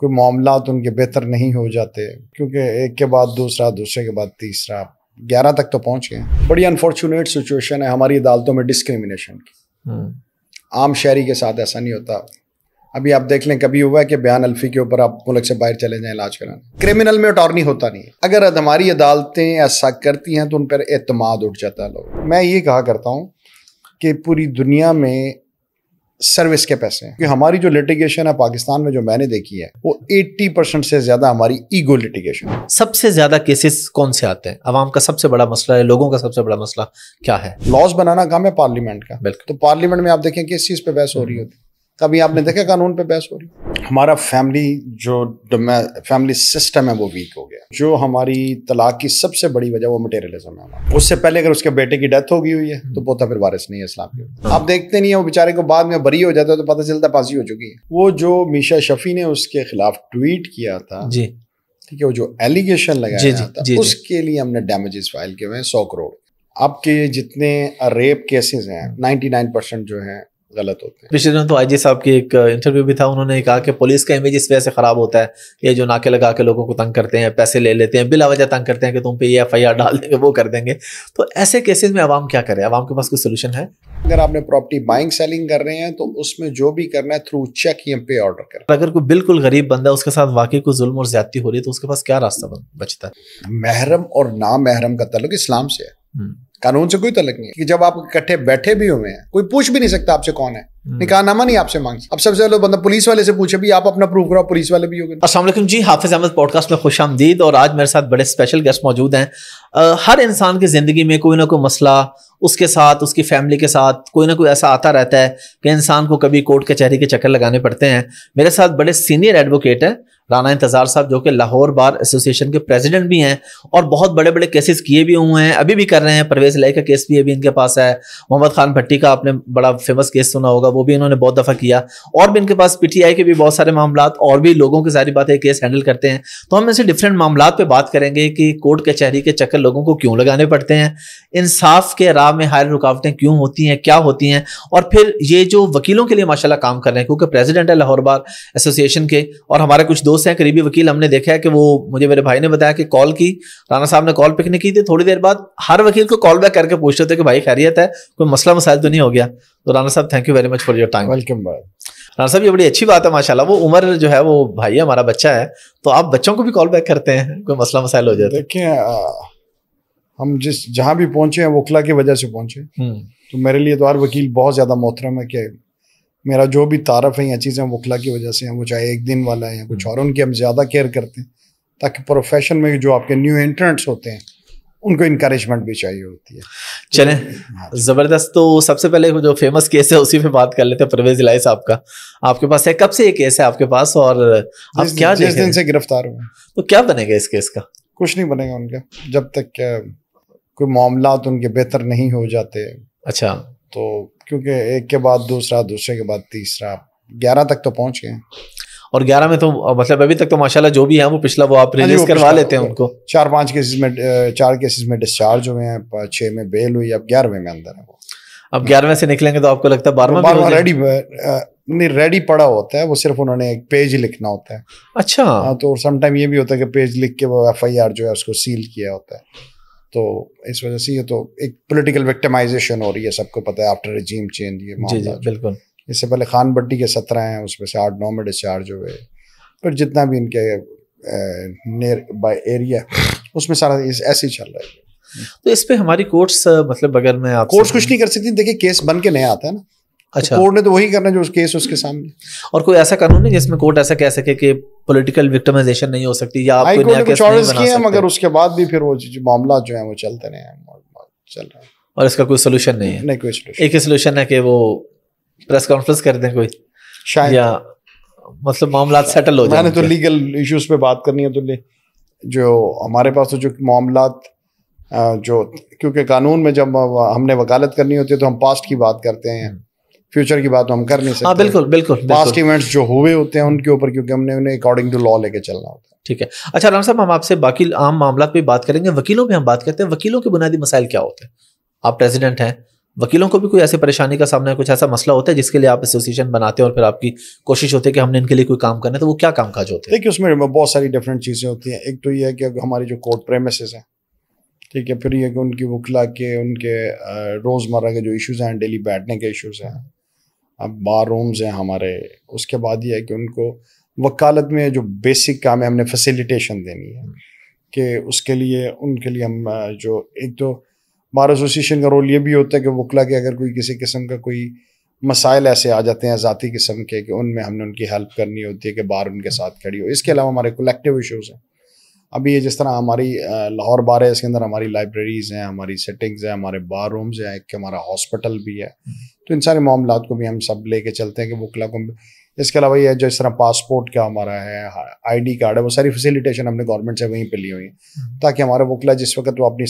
कोई मामला तो उनके बेहतर नहीं हो जाते क्योंकि एक के बाद दूसरा दूसरे के बाद तीसरा ग्यारह तक तो पहुंच गए बड़ी अनफॉर्चुनेट सिचुएशन है हमारी अदालतों में डिस्क्रिमिनेशन की हम्म। आम शहरी के साथ ऐसा नहीं होता अभी आप देख लें कभी हुआ है कि बयान अल्फी के ऊपर आप मुल्क से बाहर चले जाएं इलाज कराने क्रिमिनल में अटॉर्नी होता नहीं है अगर हमारी अदालतें ऐसा करती हैं तो उन पर अतमाद उठ जाता है लोग मैं ये कहा करता हूँ कि पूरी दुनिया में सर्विस के पैसे क्योंकि हमारी जो लिटिगेशन है पाकिस्तान में जो मैंने देखी है वो 80 परसेंट से ज्यादा हमारी ईगो लिटिगेशन सबसे ज्यादा केसेस कौन से आते हैं आवाम का सबसे बड़ा मसला है लोगों का सबसे बड़ा मसला क्या है लॉज बनाना काम है पार्लियामेंट का बिल्कुल तो पार्लियामेंट में आप देखें किस चीज पे बहस हो रही होती है कभी आपने देखा कानून पे बहस हो रही हमारा फैमिली जो फैमिली सिस्टम है वो वीक हो गया जो हमारी तलाक की सबसे बड़ी वजह वो मटेरियलिज्म है उससे पहले अगर उसके बेटे की डेथ हो गई हुई है हम्म। तो पोता फिर वारिस नहीं है इस्लाम के आप देखते नहीं है वो बेचारे को बाद में बरी हो जाता है तो पता चलता फांसी हो चुकी है वो जो मीशा शफी ने उसके खिलाफ ट्वीट किया था जी ठीक है वो जो एलिगेशन लगाया था उसके लिए हमने डैमेजेस फाइल किए हुए हैं सौ करोड़ आपके जितने रेप केसेस हैं 99 परसेंट जो हैं गलत होते हैं पिछले दिनों तो आईजी साहब की एक इंटरव्यू uh, भी था उन्होंने कहा कि पुलिस का इमेज इस वजह से ख़राब होता है ये जो नाके लगा के लोगों को तंग करते हैं पैसे ले लेते हैं बिला वजह तंग करते हैं कि तुम पे ये एफ डाल देंगे वो कर देंगे तो ऐसे केसेस में आवाम क्या करे आवाम के पास कोई सोल्यूशन है अगर आपने प्रॉपर्टी बाइंग सेलिंग कर रहे हैं तो उसमें जो भी करना है थ्रू चेक या पे ऑर्डर कर अगर कोई बिल्कुल गरीब बंदा उसके साथ वाकई को जुल्म और ज्यादती हो रही है तो उसके पास क्या रास्ता बचता है महरम और ना महरम का तल्लुक इस्लाम से है हम्म। कानून से कोई तलक नहीं है कि जब आप इकट्ठे बैठे भी हुए हैं कोई पूछ भी नहीं सकता आपसे कौन है निकाहनामा हम्म। नहीं आपसे मांग अब सबसे पहले बंदा पुलिस वाले से पूछे भी आप अपना प्रूफ करो पुलिस वाले भी हो गए असलम जी हाफिज अहमद पॉडकास्ट में खुश आमदीद और आज मेरे साथ बड़े स्पेशल गेस्ट मौजूद हैं हर इंसान की ज़िंदगी में कोई ना कोई मसला उसके साथ उसकी फैमिली के साथ कोई ना कोई ऐसा आता रहता है कि इंसान को कभी कोर्ट कचहरी के चक्कर लगाने पड़ते हैं मेरे साथ बड़े सीनियर एडवोकेट हैं राना इंतजार साहब जो कि लाहौर बार एसोसिएशन के प्रेसिडेंट भी हैं और बहुत बड़े बड़े केसेस किए भी हुए हैं अभी भी कर रहे हैं परवेज लाई का केस भी अभी इनके पास है मोहम्मद खान भट्टी का आपने बड़ा फेमस केस सुना होगा वो भी इन्होंने बहुत दफ़ा किया और भी इनके पास पीटीआई के भी बहुत सारे मामला और भी लोगों की सारी बातें केस हैंडल करते हैं तो हम ऐसे डिफरेंट मामला पर बात करेंगे कि कोर्ट कचहरी के चक्कर लोगों को क्यों लगाने पड़ते हैं इंसाफ के राह में हायर रुकावटें क्यों होती हैं क्या होती हैं और फिर ये जो वकीलों के लिए माशाला काम कर रहे हैं क्योंकि प्रेजिडेंट है लाहौर बार एसोसिएशन के और हमारे कुछ दोस्त दोस्त हैं करीबी वकील हमने देखा है कि वो मुझे मेरे भाई ने बताया कि कॉल की राना साहब ने कॉल पिक नहीं की थी थोड़ी देर बाद हर वकील को कॉल बैक करके पूछते थे कि भाई खैरियत है कोई मसला मसाइल तो नहीं हो गया तो राना साहब thank you very much for your time welcome Rana साहब ये बड़ी अच्छी बात है माशाला वो उम्र जो है वो भाई है हमारा बच्चा है तो आप बच्चों को भी कॉल बैक करते हैं कोई मसला मसाइल हो जाए तो। देखिए हम जिस जहाँ भी पहुंचे हैं वकला की वजह से पहुंचे हम्म। तो मेरे लिए तो हर वकील बहुत ज़्यादा मोहतरम है कि मेरा जो भी तारफ है या चीज़ें वकला की वजह से हैं वो चाहे एक दिन वाला है या कुछ हम्म। और उनकी हम ज़्यादा केयर करते हैं ताकि प्रोफेशन में जो आपके न्यू एंट्रेंट्स होते हैं उनको इंक्रेजमेंट भी चाहिए होती है चले हाँ ज़बरदस्त तो सबसे पहले जो फेमस केस है उसी पे बात कर लेते हैं परवेज इलाई साहब का आपके पास है कब से ये केस है आपके पास और आप क्या जिस दिन से गिरफ्तार हुए तो क्या बनेगा इस केस का कुछ नहीं बनेगा उनका जब तक कोई मामला उनके बेहतर नहीं हो जाते अच्छा तो क्योंकि एक के बाद दूसरा दूसरे के बाद तीसरा ग्यारह तक तो पहुंच गए और ग्यारह में तो मतलब अभी तक तो माशाल्लाह जो भी है वो पिछला वो आप रिलीज हाँ करवा लेते हैं उनको चार पांच केसेस में चार केसेस में डिस्चार्ज हुए हैं छह में बेल हुई अब ग्यारहवें में अंदर है वो अब ग्यारहवें से निकलेंगे तो आपको लगता है बारहवें बारहवा रेडी नहीं रेडी पड़ा होता है वो सिर्फ उन्होंने एक पेज लिखना होता है अच्छा हाँ, तो समटाइम ये भी होता है कि पेज लिख के वो एफ जो है उसको सील किया होता है तो इस वजह से ये तो एक पोलिटिकल विक्टमाइजेशन हो रही है सबको पता है आफ्टर रिजीम चेंज ये जी जी बिल्कुल इससे पहले खान भट्टी के सत्रह हैं उसमें से आठ नौ में डिस्चार्ज हुए फिर जितना भी इनके नियर बाय एरिया उसमें सारा ऐसे ही चल रहा है तो इस पर हमारी कोर्ट्स मतलब अगर मैं कोर्ट्स कुछ नहीं कर सकती देखिए केस बन के नहीं आता है ना तो अच्छा कोर्ट ने तो वही करना जो उस केस उसके सामने और कोई ऐसा कानून है जिसमें कोर्ट ऐसा कह सके कि पॉलिटिकल विक्टिमाइजेशन नहीं हो सकती या आप कोई केस नहीं बना सकते मगर उसके बाद भी फिर वो मामला जो है वो चलते रहे हैं चल रहा है और इसका कोई सोल्यूशन नहीं है नहीं कोई सोल्यूशन एक ही सोल्यूशन है कि वो प्रेस कॉन्फ्रेंस कर दें कोई शायद या मतलब मामला सेटल हो जाए मैंने तो लीगल इश्यूज पे बात करनी है तो ले जो हमारे पास तो जो मामला जो क्योंकि कानून में जब हमने वकालत करनी होती है तो हम पास्ट की बात करते हैं हम्म। फ्यूचर की बात तो हम कर नहीं हाँ, सकते बिल्कुल बिल्कुल पास्ट इवेंट्स जो हुए होते हैं उनके ऊपर क्योंकि हमने उन्हें अकॉर्डिंग टू लॉ लेके चलना होता है ठीक है अच्छा राम साहब हम आपसे बाकी आम मामला पर बात करेंगे वकीलों पर हम बात करते हैं वकीलों के बुनियादी मसाइल क्या होते हैं आप प्रेसिडेंट हैं वकीलों को भी कोई ऐसी परेशानी का सामना है कुछ ऐसा मसला होता है जिसके लिए आप एसोसिएशन बनाते हैं और फिर आपकी कोशिश होती है कि हमने इनके लिए कोई काम करना है तो वो क्या काम काज होते हैं देखिए उसमें बहुत सारी डिफरेंट चीज़ें होती हैं एक तो ये है कि हमारी जो कोर्ट प्रेमिस हैं ठीक है फिर ये कि उनकी वकला के उनके रोज़मर्रा के जो इशूज़ हैं डेली बैठने के इशूज़ हैं अब बार रूम्स हैं हमारे उसके बाद ये है कि उनको वकालत में जो बेसिक काम है हमने फैसिलिटेशन देनी है कि उसके लिए उनके लिए हम जो एक तो बार एसोसिएशन का रोल ये भी होता है कि वकला के अगर कोई किसी किस्म का कोई मसाइल ऐसे आ जाते हैं ज़ाती किस्म के कि उनमें हमने उनकी हेल्प करनी होती है कि बार उनके साथ खड़ी हो इसके अलावा हमारे कलेक्टिव इशूज़ हैं अभी ये जिस तरह हमारी लाहौर बार है इसके अंदर हमारी लाइब्रेरीज़ हैं हमारी सेटिंग्स हैं हमारे बार रूम्स हैं एक हमारा हॉस्पिटल भी है तो इन सारे मामला को भी हम सब लेके चलते हैं कि वकला को इसके अलावा ये इस तरह पासपोर्ट का हमारा है आईडी हाँ, कार्ड है वो सारी फैसिलिटेशन हमने गवर्नमेंट से वहीं पे ली हुई है हम्म। ताकि हमारा वकला जिस वक्त वो अपनी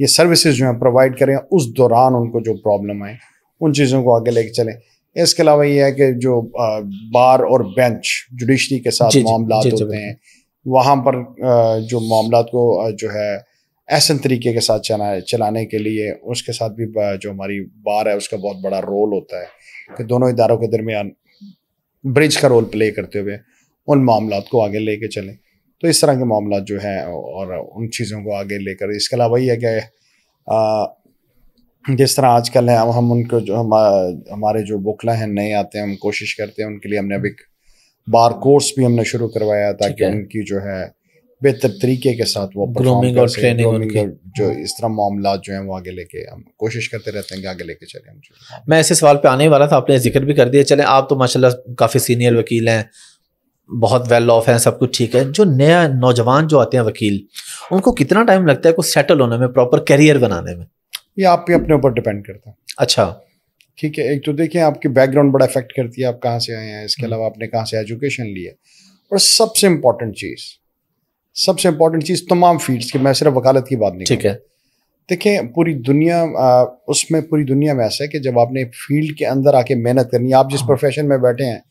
ये सर्विसेज जो हैं प्रोवाइड करें उस दौरान उनको जो प्रॉब्लम आए उन चीज़ों को आगे लेके चलें इसके अलावा ये है कि जो बार और बेंच जुडिशरी के साथ मामला होते हैं वहाँ पर जो मामला को जो है ऐसे तरीके के साथ चला चलाने के लिए उसके साथ भी जो हमारी बार है उसका बहुत बड़ा रोल होता है कि दोनों इदारों के दरमियान ब्रिज का रोल प्ले करते हुए उन मामला को आगे लेके चलें तो इस तरह के मामला जो हैं और उन चीज़ों को आगे लेकर इसके अलावा ये है कि जिस तरह आजकल है हम उनको जो हम हमारे जो बुकला हैं नए आते हैं हम कोशिश करते हैं उनके लिए हमने अभी बार कोर्स भी हमने शुरू करवाया ताकि उनकी जो है बेहतर तरीके के साथ वो ग्रूमिंग और ट्रेनिंग उनकी जो इस तरह मामला जो है वो आगे लेके हम कोशिश करते रहते हैं कि आगे लेके चले हम मैं ऐसे सवाल पे आने वाला था आपने जिक्र भी कर दिया चले आप तो माशाल्लाह काफ़ी सीनियर वकील हैं बहुत वेल ऑफ हैं सब कुछ ठीक है जो नया नौजवान जो आते हैं वकील उनको कितना टाइम लगता है कुछ सेटल होने में प्रॉपर करियर बनाने में ये आप भी अपने ऊपर डिपेंड करता है अच्छा ठीक है एक तो देखिए आपकी बैकग्राउंड बड़ा इफेक्ट करती है आप कहाँ से आए हैं इसके अलावा आपने कहाँ से एजुकेशन लिया और सबसे इम्पॉर्टेंट चीज़ सबसे इंपॉर्टेंट चीज़ तमाम फील्ड्स की मैं सिर्फ वकालत की बात नहीं ठीक है देखें पूरी दुनिया आ, उसमें पूरी दुनिया में ऐसा है कि जब आपने फील्ड के अंदर आके मेहनत करनी आप जिस प्रोफेशन हाँ। में बैठे हैं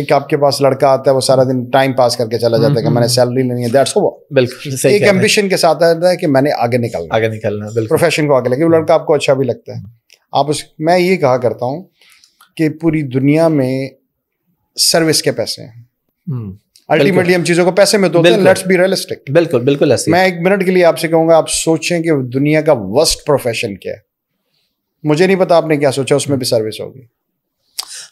एक आपके पास लड़का आता है वो सारा दिन टाइम पास करके चला जाता है कि हम्म, मैंने सैलरी हम्म। लेनी है दैट्स बिल्कुल एक एम्बिशन के साथ आता है कि मैंने आगे निकलना आगे निकलना प्रोफेशन को आगे लगे वो हाँ। लड़का आपको अच्छा भी लगता है आप उस मैं ये कहा करता हूँ कि पूरी दुनिया में सर्विस के पैसे हैं हम्म। अल्टीमेटली हम चीजों को पैसे में हैं लेट्स बी रियलिस्टिक बिल्कुल बिल्कुल मैं एक मिनट के लिए आपसे कहूंगा आप सोचें कि दुनिया का वर्स्ट प्रोफेशन क्या है मुझे नहीं पता आपने क्या सोचा उसमें भी सर्विस होगी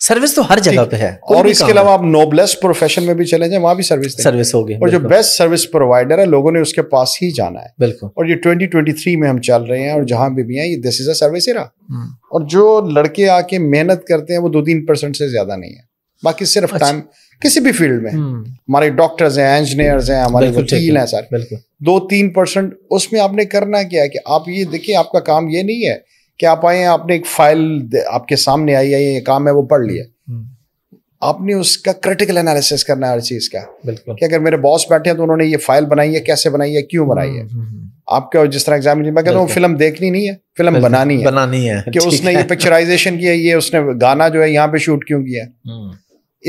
सर्विस तो हर जगह पे है और इसके अलावा आप नोबलेस प्रोफेशन में भी चले जाए वहां भी सर्विस सर्विस होगी और जो बेस्ट सर्विस प्रोवाइडर है लोगों ने उसके पास ही जाना है बिल्कुल और ये 2023 में हम चल रहे हैं और जहां भी भी हैं ये दिस इज अ सर्विस रहा हम्म। और जो लड़के आके मेहनत करते हैं वो दो तीन परसेंट से ज्यादा नहीं है बाकी सिर्फ टाइम अच्छा। किसी भी फील्ड में हम्म। हमारे डॉक्टर्स हैं इंजीनियर्स हैं हमारे वकील हैं सर दो तीन परसेंट उसमें आपने करना क्या है कि आप ये देखिए आपका काम ये नहीं है कि आप आए आपने एक फाइल आपके सामने आई है ये काम है वो पढ़ लिया हम्म। आपने उसका क्रिटिकल एनालिसिस करना है हर चीज का कि अगर मेरे बॉस बैठे हैं तो उन्होंने ये फाइल बनाई है कैसे बनाई है क्यों बनाई है हम्म, आपका जिस तरह एग्जाम मैं कहता हूँ फिल्म देखनी नहीं है फिल्म बनानी है बनानी है कि उसने ये पिक्चराइजेशन किया ये उसने गाना जो है यहाँ पे शूट क्यों किया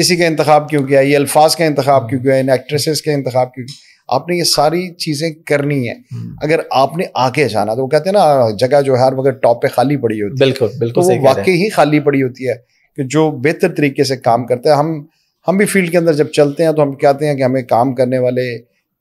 इसी का इंतखब क्यों किया ये अल्फाज का इंतखब क्यों किया इन एक्ट्रेसेस का इंतखब क्यों किया आपने ये सारी चीज़ें करनी है हम्म। अगर आपने आगे जाना तो वो कहते हैं ना जगह जो है हर वगैरह टॉप पे खाली पड़ी होती है बिल्कुल बिल्कुल तो वो वाकई ही खाली पड़ी होती है कि जो बेहतर तरीके से काम करते हैं हम हम भी फील्ड के अंदर जब चलते हैं तो हम कहते हैं कि हमें काम करने वाले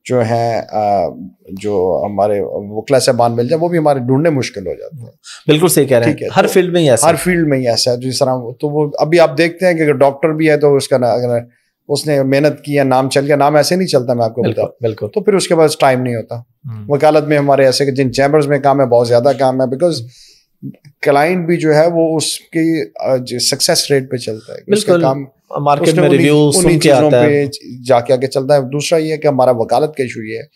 जो हैं जो हमारे वकला बान मिल जाए वो भी हमारे ढूंढने मुश्किल हो जाते हैं बिल्कुल सही कह रहे हैं हर तो, फील्ड में ही ऐसा हर फील्ड में ही ऐसा है जिस तो तरह तो वो अभी आप देखते हैं कि अगर डॉक्टर भी है तो उसका अगर उसने मेहनत की या नाम चल गया नाम ऐसे नहीं चलता मैं आपको बताऊँ बिल्कुल तो फिर उसके पास टाइम नहीं होता हम्म। वकालत में हमारे ऐसे जिन चैम्बर्स में काम है बहुत ज़्यादा काम है बिकॉज क्लाइंट भी जो है वो उसकी सक्सेस रेट पे चलता है उसके काम मार्केट में सुन के आता है जाके आगे चलता है दूसरा ये है कि हमारा वकालत का इशू ये है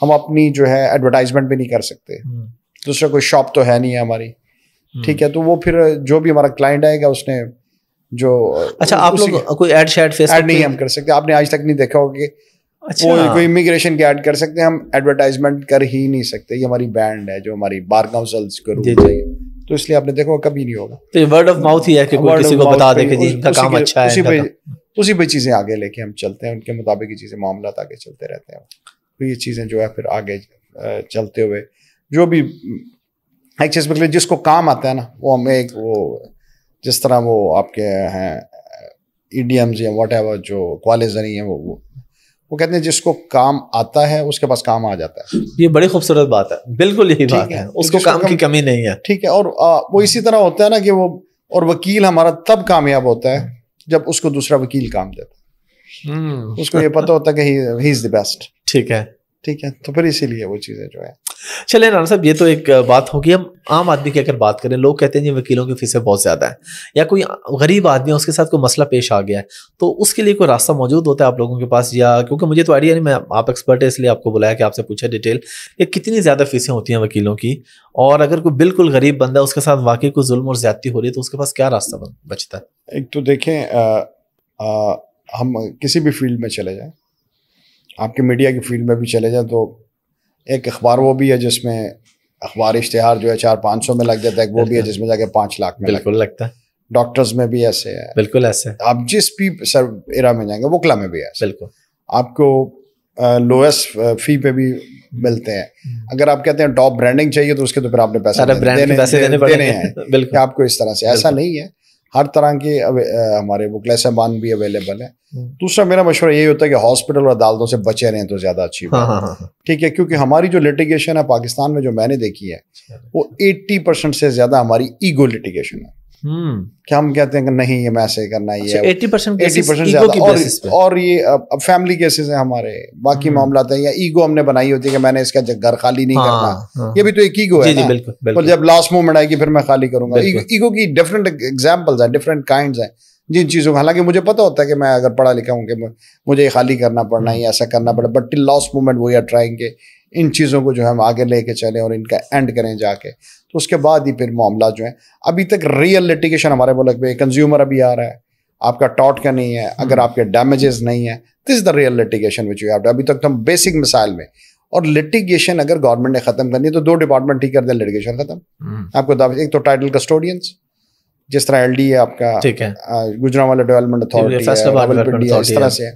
हम अपनी जो है एडवर्टाइजमेंट भी नहीं कर सकते हम्म। दूसरा कोई शॉप तो है नहीं है हमारी हम्म। ठीक है तो वो फिर जो भी हमारा क्लाइंट आएगा उसने जो अच्छा आप लोग कोई ऐड ऐड नहीं हम कर सकते आपने आज तक नहीं देखा होगा कि अच्छा। वो कोई इमिग्रेशन के ऐड कर सकते हैं हम एडवर्टाइजमेंट कर ही नहीं सकते ये हमारी बैंड है जो हमारी बार काउंसिल्स को रूल तो इसलिए आपने देखा कभी नहीं होगा तो वर्ड ऑफ माउथ ही है कि कोई किसी को बता दे कि जी इनका काम अच्छा है उसी पे उसी पे चीज़ें आगे लेके हम चलते हैं उनके मुताबिक ही चीज़ें मामला आगे चलते रहते हैं तो ये चीज़ें जो है फिर आगे चलते हुए जो भी एक चीज मतलब जिसको काम आता है ना वो हमें एक वो जिस तरह वो आपके हैं ई e या वट एवर जो क्वालिजनी हैं वो वो कहते हैं जिसको काम आता है उसके पास काम आ जाता है ये बड़ी खूबसूरत बात है बिल्कुल यही बात है, है। उसको काम की कमी नहीं है ठीक है और आ, वो इसी तरह होता है ना कि वो और वकील हमारा तब कामयाब होता है जब उसको दूसरा वकील काम देता है हम्म। उसको ये पता होता है कि ही इज द बेस्ट ठीक है ठीक है तो फिर इसीलिए वो चीज़ें जो है चले राना साहब ये तो एक बात होगी हम आम आदमी की अगर बात करें लोग कहते हैं जी वकीलों की फीसें बहुत ज़्यादा है या कोई गरीब आदमी है उसके साथ कोई मसला पेश आ गया है तो उसके लिए कोई रास्ता मौजूद होता है आप लोगों के पास या क्योंकि मुझे तो आइडिया नहीं मैं आप एक्सपर्ट है इसलिए आपको बुलाया कि आपसे पूछा डिटेल कि कितनी ज़्यादा फीसें होती हैं वकीलों की और अगर कोई बिल्कुल गरीब बंदा उसके साथ वाकई कोई जुल्म और ज़्यादती हो रही है तो उसके पास क्या रास्ता बचता है एक तो देखें हम किसी भी फील्ड में चले जाएँ आपके मीडिया की फील्ड में भी चले जाए तो एक अखबार वो भी है जिसमें अखबार इश्तहार जो है चार पाँच सौ में लग जाता है वो भी है जिसमें जाके पाँच लाख में बिल्कुल लगता है डॉक्टर्स में भी ऐसे है बिल्कुल ऐसे आप जिस भी सर एरा में जाएंगे वकला में भी है बिल्कुल आपको लोएस्ट फी पे भी मिलते हैं हम्म। अगर आप कहते हैं टॉप ब्रांडिंग चाहिए तो उसके तो फिर आपने पैसा देने, देने, देने, देने हैं बिल्कुल आपको इस तरह से ऐसा नहीं है हर तरह के हमारे वो सामान भी अवेलेबल है हम्म। दूसरा मेरा मशवरा यही होता है कि हॉस्पिटल और अदालतों से बचे रहें तो ज़्यादा अच्छी हाँ, बात हाँ, हाँ, ठीक है क्योंकि हमारी जो लिटिगेशन है पाकिस्तान में जो मैंने देखी है अच्छा, वो 80 अच्छा। परसेंट से ज़्यादा हमारी ईगो लिटिगेशन है हम्म। क्या हम कहते हैं कि नहीं ये मैसे करना ये एट्टी परसेंट एटी परसेंट और, ये अब फैमिली केसेस हैं हमारे बाकी हम्म। मामला है या ईगो हमने बनाई होती है कि मैंने इसका घर खाली नहीं हाँ, करना हाँ, ये भी तो एक ईगो है जी, बिल्कुल, बिल्कुल। जब लास्ट मोमेंट आएगी फिर मैं खाली करूंगा ईगो e-, की डिफरेंट एग्जाम्पल्स हैं डिफरेंट काइंड हैं जिन चीज़ों का हालांकि मुझे पता होता है कि मैं अगर पढ़ा लिखा हूँ कि मुझे खाली करना पड़ना है हम्म। ऐसा करना पड़ा बट टिल लास्ट मोमेंट वो या ट्राइंग के इन चीज़ों को जो है हम आगे लेके चलें और इनका एंड करें जाके तो उसके बाद ही फिर मामला जो है अभी तक रियल लिटिगेशन हमारे मुल्क में कंज्यूमर अभी आ रहा है आपका टॉट का नहीं है हम्म। अगर आपके डैमेजेस नहीं है this the real litigation which you have अभी तक तो हम बेसिक मिसाइल में और लिटिगेशन अगर गवर्नमेंट ने खत्म करनी है तो दो डिपार्टमेंट ठीक कर दें लिटिगेशन खत्म हम्म। आपको एक तो टाइटल कस्टोडियंस जिस तरह एल डी है आपका ठीक गुजरा वाला डेवलपमेंट अथॉरिटी इस तरह से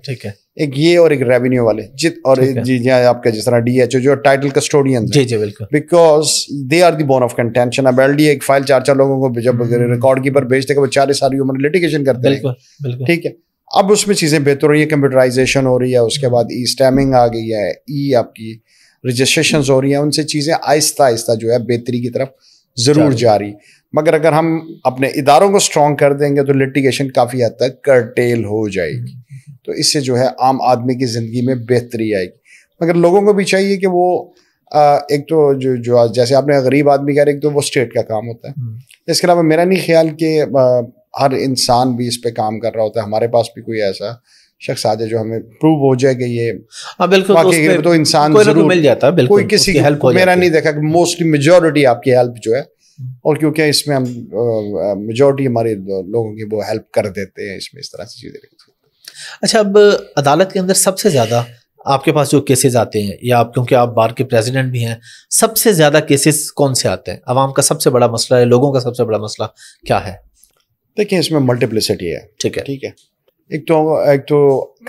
एक ये और एक रेवेन्यू वाले जित और जी जी हाँ, आपका जिस तरह डी एच ओ जो टाइटल कस्टोडियन जी जी बिल्कुल because they are the bone of contention अब एल डी एक फाइल चार चार लोगों को जब रिकॉर्ड कीपर भेजते देगा वो चार सारी उम्र लिटिगेशन करते हैं ठीक है अब उसमें चीज़ें बेहतर हो रही है कंप्यूटराइजेशन हो रही है उसके बाद ई स्टैमिंग आ गई है ई e आपकी रजिस्ट्रेशन हो रही है उनसे चीज़ें आहिस्ता आहिस्ता जो है बेहतरी की तरफ ज़रूर जा रही मगर अगर हम अपने इदारों को स्ट्रॉन्ग कर देंगे तो लिटिगेशन काफ़ी हद तक करटेल हो जाएगी तो इससे जो है आम आदमी की ज़िंदगी में बेहतरी आएगी मगर लोगों को भी चाहिए कि वो आ, एक तो जो जो जैसे आपने गरीब आदमी कह रहे एक तो वो स्टेट का काम होता है हम्म। इसके अलावा मेरा नहीं ख्याल कि हर इंसान भी इस पर काम कर रहा होता है हमारे पास भी कोई ऐसा शख्स आ जाए जो हमें प्रूव हो जाए कि ये हाँ, बिल्कुल तो, तो इंसान कोई मिल जाता कोई किसी की हेल्प मेरा नहीं देखा कि मोस्टली मेजोरिटी आपकी हेल्प जो है और क्योंकि इसमें हम मेजोरिटी हमारे लोगों की वो हेल्प कर देते हैं इसमें इस तरह से चीज़ें अच्छा अब अदालत के अंदर सबसे ज़्यादा आपके पास जो केसेस आते हैं या आप क्योंकि आप बार के प्रेसिडेंट भी हैं सबसे ज़्यादा केसेस कौन से आते हैं आवाम का सबसे बड़ा मसला है लोगों का सबसे बड़ा मसला क्या है देखिए इसमें मल्टीप्लिसिटी है ठीक है ठीक है एक तो एक तो